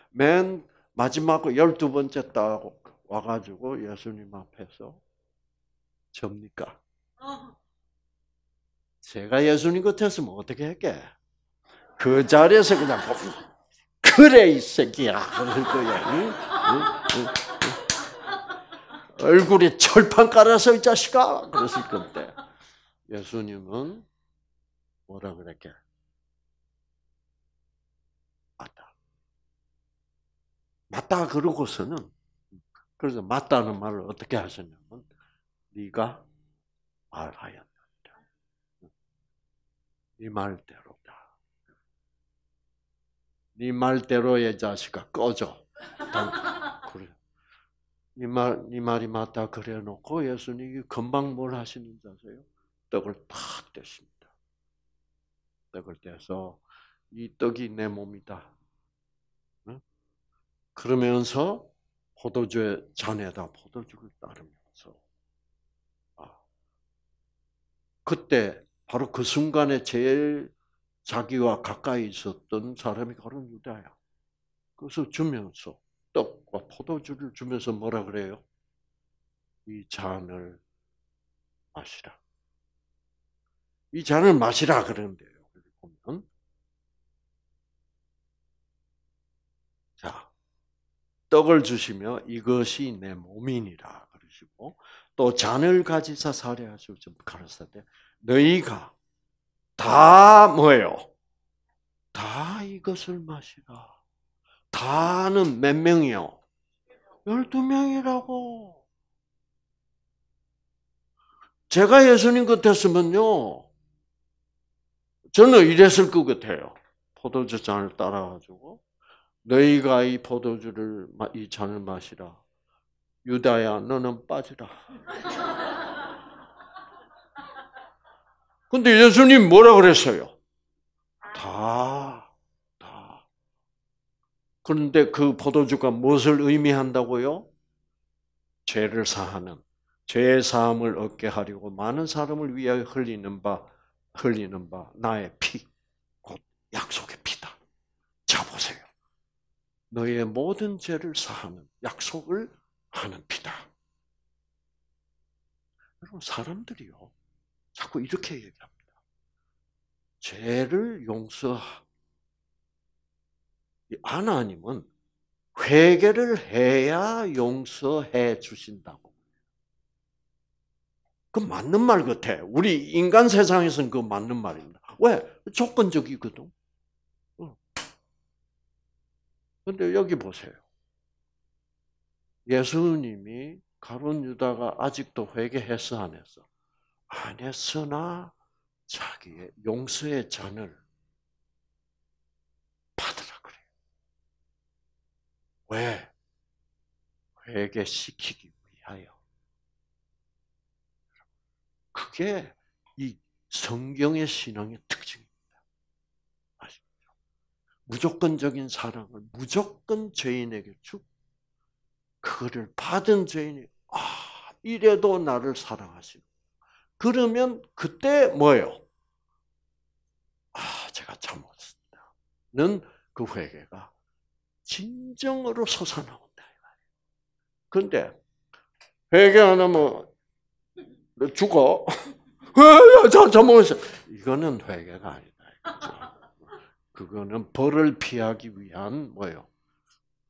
[SPEAKER 1] 맨 마지막 열두 번째 딱 와가지고 예수님 앞에서 접니까? 어. 제가 예수님 곁에서면 어떻게 할게그 자리에서 그냥 그래 이 새끼야 그럴 거야. 응? 응? 응? 얼굴에 철판 깔아서 이 자식아 그랬을 건데 예수님은 뭐라 그랬게? 맞다. 맞다 그러고서는 그래서 맞다는 말을 어떻게 하셨냐면 네가 말하였다. 네 말대로다. 네 말대로의 자식아 꺼져. 그래. 네 말, 네 말이 맞다 그래놓고 예수님이 금방 뭘 하시는 자세요? 떡을 팍 뗐습니다. 떡을 떼서 이 떡이 내 몸이다. 그러면서 포도주의 잔에다 포도주를 따르면서 아, 그때 바로 그 순간에 제일 자기와 가까이 있었던 사람이 바로 유다야. 그래서 주면서 떡과 포도주를 주면서 뭐라 그래요? 이 잔을 마시라. 이 잔을 마시라 그러는데요. 보면 자 떡을 주시며 이것이 내 몸이니라 그러시고 또 잔을 가지사 사례하시고 좀 가르사대 너희가 다 뭐예요? 다 이것을 마시라. 다는 몇 명이요? 12명이라고. 제가 예수님 같았으면요, 저는 이랬을 것 같아요. 포도주 잔을 따라가지고, 너희가 이 포도주를, 이 잔을 마시라. 유다야, 너는 빠지라. 근데 예수님 뭐라 그랬어요? 다, 다. 그런데 그 포도주가 무엇을 의미한다고요? 죄를 사하는, 죄의 사함을 얻게 하려고 많은 사람을 위하여 흘리는 바, 흘리는 바, 나의 피, 곧 약속의 피다. 자, 보세요. 너의 모든 죄를 사하는 약속을 하는 피다. 여러분, 사람들이요. 자꾸 이렇게 얘기합니다. 죄를 용서. 하나님은 회개를 해야 용서해 주신다고. 그 맞는 말 같아. 우리 인간 세상에서는 그 맞는 말입니다. 왜? 조건적이거든. 근데 여기 보세요. 예수님이 가론 유다가 아직도 회개했어 안 했어? 안에서나 자기의 용서의 잔을 받으라 그래요. 왜? 회개시키기 위하여. 그게 이 성경의 신앙의 특징입니다. 아시죠? 무조건적인 사랑을 무조건 죄인에게 주고 그거를 받은 죄인이 아 이래도 나를 사랑하시고 그러면 그때 뭐예요? 아, 제가 잘못했다. 는그 회개가 진정으로 솟아나온다. 근데 회개 안 하면 죽어. 저, 저 먹었어. 이거는 회개가
[SPEAKER 2] 아니다.
[SPEAKER 1] 그거는 벌을 피하기 위한 뭐예요?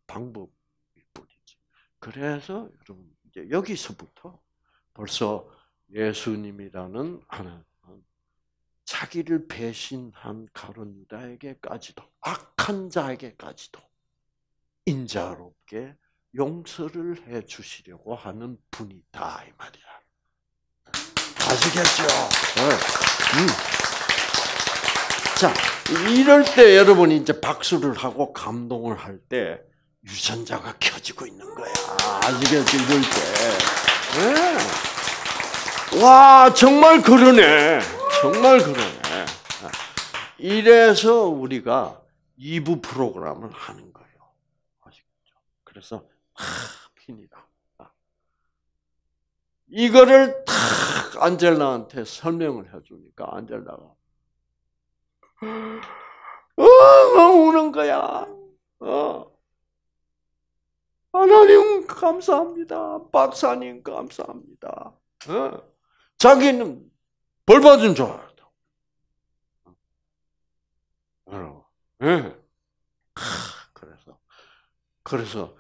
[SPEAKER 1] 방법일 뿐이지. 그래서 여러분 이제 여기서부터 벌써 예수님이라는 하나님 자기를 배신한 가론 유다에게까지도 악한 자에게까지도 인자롭게 용서를 해 주시려고 하는 분이다 이 말이야. 아시겠죠? 네. 음. 자, 이럴 때 여러분이 이제 박수를 하고 감동을 할 때 유전자가 켜지고 있는 거야. 아시겠죠? 이럴 때. 네. 와, 정말 그러네. 정말 그러네. 이래서 우리가 2부 프로그램을 하는 거예요. 아시겠죠? 그래서 탁 핀이다. 이거를 탁 안젤라한테 설명을 해주니까 안젤라가 어, 어 우는 거야. 어. 하나님 감사합니다. 박사님 감사합니다. 어. 자기는 벌 받은 줄 알았다. 여러분, 예. 그래서, 그래서,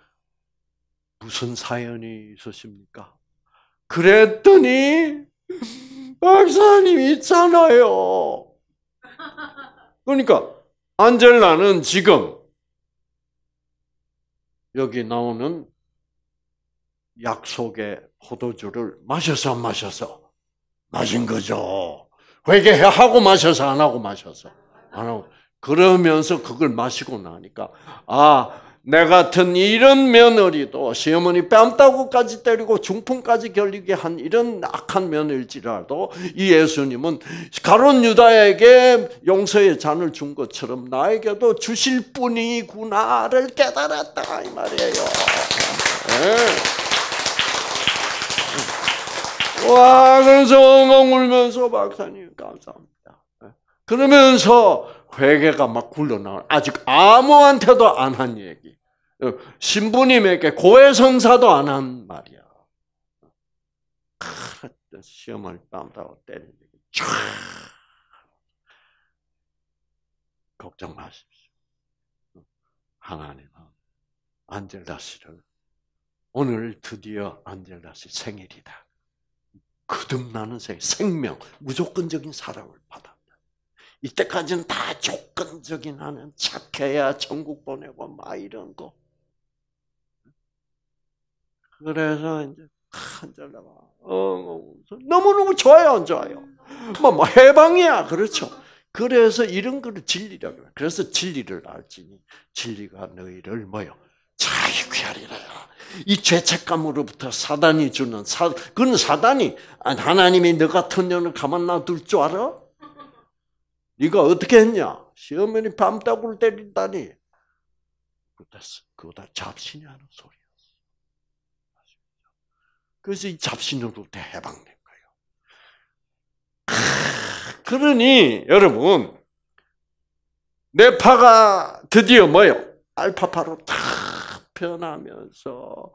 [SPEAKER 1] 무슨 사연이 있으십니까? 그랬더니, 박사님 있잖아요. 그러니까, 안젤라는 지금, 여기 나오는 약속의 포도주를 마셔서 안 마셔서 마신 거죠. 회개하고 마셔서 안 하고 마셔서 안 하고 그러면서 그걸 마시고 나니까 아. 내 같은 이런 며느리도 시어머니 뺨따구까지 때리고 중풍까지 결리게 한 이런 악한 며느리지라도 이 예수님은 가론 유다에게 용서의 잔을 준 것처럼 나에게도 주실 분이구나를 깨달았다 이 말이에요. 네. 와, 그래서 엉엉 울면서 박사님 감사합니다. 네. 그러면서 회개가 막 굴러나온 아직 아무한테도 안 한 얘기. 어, 신부님에게 고해성사도 안 한 말이야. 크, 시험을 땀다고 때리는 얘기. 촤! 걱정 마십시오. 하나님은 안젤라 씨를 오늘 드디어 안젤라 씨 생일이다. 거듭나는 생, 생명, 무조건적인 사랑을 받아. 이때까지는 다 조건적인 하는 착해야 천국 보내고 막 이런 거. 그래서 이제 한절나가 어, 너무너무 좋아요, 안 좋아요? 뭐, 뭐 해방이야, 그렇죠. 그래서 이런 거를 진리라고 그래서 진리를 알지니 진리가 너희를 뭐요? 자유케 하리라. 이 죄책감으로부터 사단이 주는 사 그건 사단이 하나님이 너 같은 년을 가만 놔둘 줄 알아? 네가 어떻게 했냐? 시어머니 밤따구를 때린다니. 그거다 잡신이 하는 소리였어. 그래서 이 잡신으로부터 해방된 거예요. 그러니 여러분 내 파가 드디어 뭐요? 알파파로 다 변하면서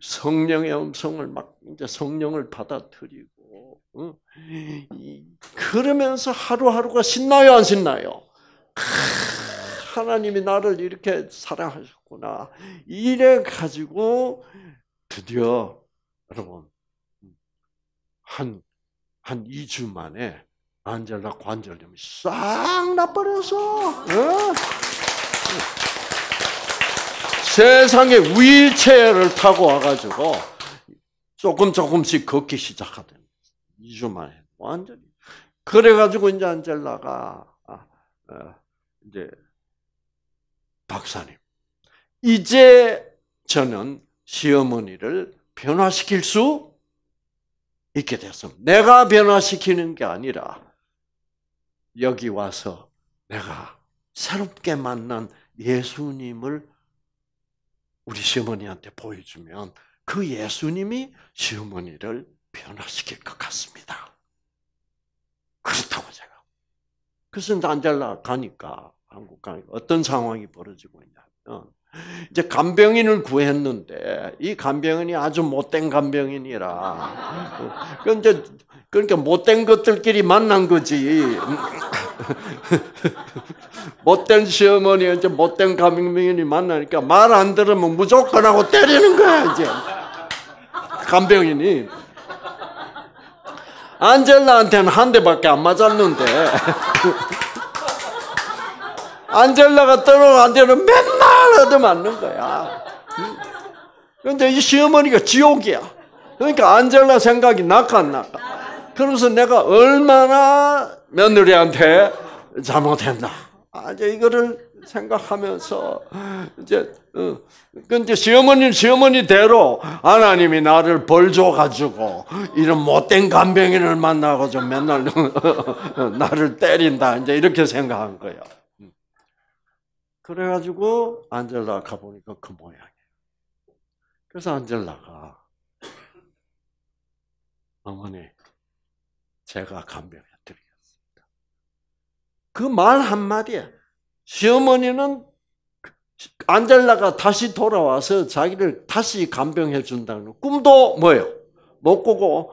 [SPEAKER 1] 성령의 음성을 막 이제 성령을 받아들이고 그러면서 하루하루가 신나요 안 신나요? 하나님이 나를 이렇게 사랑하셨구나. 이래 가지고 드디어 여러분 한한 2주 만에 안젤라 관절염이 싹나빠져서 어? 세상에 위체어를 타고 와가지고 조금 조금씩 걷기 시작하던 2주 만에 완전히 그래가지고 이제 안젤라가 아, 어, 이제 박사님 이제 저는 시어머니를 변화시킬 수 있게 됐습니다. 내가 변화시키는 게 아니라 여기 와서 내가 새롭게 만난 예수님을 우리 시어머니한테 보여주면 그 예수님이 시어머니를 변화시킬 것 같습니다. 그렇다고 제가. 그래서 난잘라 가니까 한국 가니까 어떤 상황이 벌어지고 있냐면 이제 간병인을 구했는데 이 간병인이 아주 못된 간병인이라 그러니까, 그러니까 못된 것들끼리 만난 거지. (laughs) 못된 시어머니, 이제 못된 간병인이 만나니까 말 안 들으면 무조건 하고 때리는 거야, 이제. 간병인이. 안젤라한테는 한 대밖에 안 맞았는데. (laughs) 안젤라가 떨어간 데는 맨날 얻어맞는 거야. 근데 이 시어머니가 지옥이야. 그러니까 안젤라 생각이 낙하, 낙하. 그러면서 내가 얼마나 며느리한테 잘못했나. 아 이제 이거를 생각하면서 이제 어, 근데 시어머니 시어머니대로 하나님이 나를 벌줘 가지고 이런 못된 간병인을 만나고 좀 맨날 (laughs) 나를 때린다 이제 이렇게 생각한 거예요. 음. 그래가지고 안젤라 가보니까 그 모양이에요. 그래서 안젤라가 어머니 제가 간병해 드리겠습니다. 그 말 한마디에 시어머니는 안젤라가 다시 돌아와서 자기를 다시 간병해 준다는 꿈도 뭐예요? 못 꾸고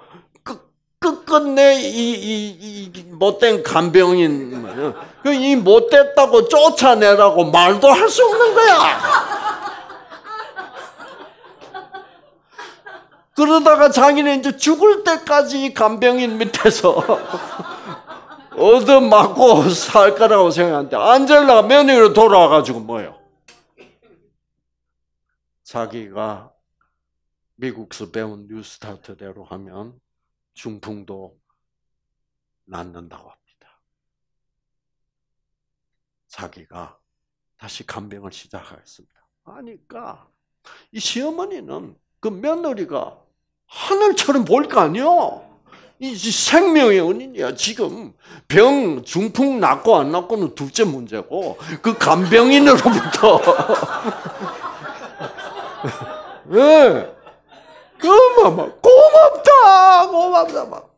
[SPEAKER 1] 끝끝내 이, 이, 이, 못된 간병인 그이 못됐다고 쫓아내라고 말도 할 수 없는 거야. 그러다가 자기는 이제 죽을 때까지 간병인 밑에서 (laughs) 얻어맞고 살 거라고 생각하는데 안젤라가 며느리로 돌아와가지고 뭐예요? 자기가 미국에서 배운 뉴스타트대로 하면 중풍도 낫는다고 합니다. 자기가 다시 간병을 시작하겠습니다. 아니까이 시어머니는 그 며느리가 하늘처럼 볼 거 아니요? 이 생명의 은인이야. 지금 병, 중풍 났고 안 났고는 둘째 문제고, 그 간병인으로부터. (laughs) 예. 그막 막, 고맙다! 고맙다! 막.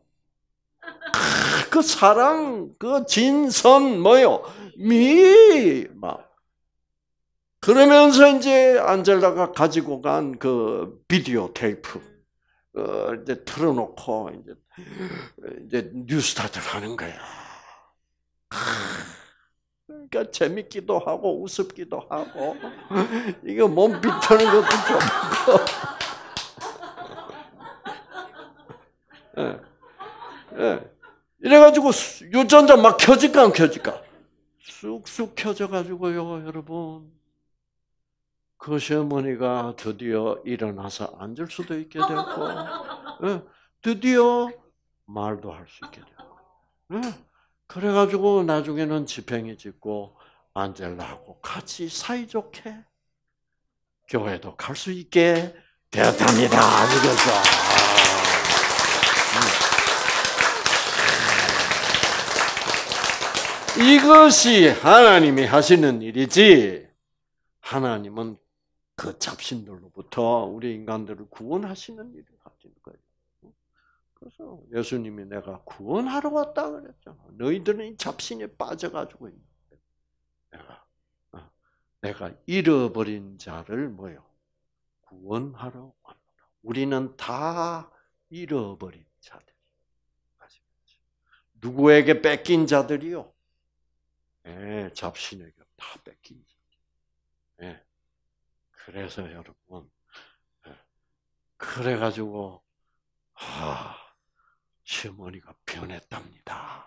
[SPEAKER 1] 그 사랑, 그 진선, 뭐요? 미! 막. 그러면서 이제 안젤라가 가지고 간 그 비디오 테이프. 어, 이제 틀어놓고 이제 이제 뉴스타트를 하는 거야. 그러니까 재밌기도 하고 우습기도 하고 이거 몸 비트는 것도 좀. 예. 예. 이래가지고 유전자 막 켜질까 안 켜질까? 쑥쑥 켜져가지고요, 여러분. 그 시어머니가 드디어 일어나서 앉을 수도 있게 되고, (laughs) 예, 드디어 말도 할 수 있게 되고. 예, 그래가지고 나중에는 집행이 짓고 안젤라하고 같이 사이좋게 교회도 갈 수 있게 되었답니다. 아시겠죠? 음. 이것이 하나님이 하시는 일이지 하나님은 그 잡신들로부터 우리 인간들을 구원하시는 일을 하시 거예요. 그래서 예수님이 내가 구원하러 왔다 그랬잖아. 너희들은 이 잡신에 빠져가지고 있는 거 내가 어, 내가 잃어버린 자를 뭐요? 구원하러 왔노 우리는 다 잃어버린 자들. 누구에게 뺏긴 자들이요? 예, 잡신에게 다 뺏긴 자. 예. 그래서 여러분, 예. 그래가지고, 아, 시어머니가 변했답니다.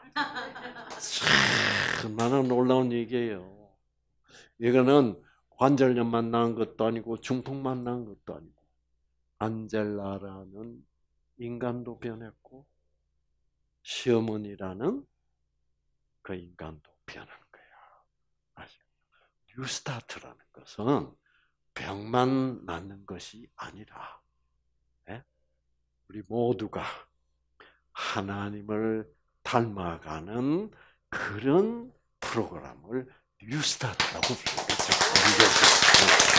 [SPEAKER 1] 얼마나 놀라운 얘기예요. 이거는 관절염만 난 것도 아니고 중풍만 난 것도 아니고 안젤라라는 인간도 변했고 시어머니라는 그 인간도 변한 거야. 아시죠? 뉴스타트라는 것은 병만 낫는 것이 아니라 예? 우리 모두가 하나님을 닮아가는 그런 프로그램을 뉴스타트라고 부르죠.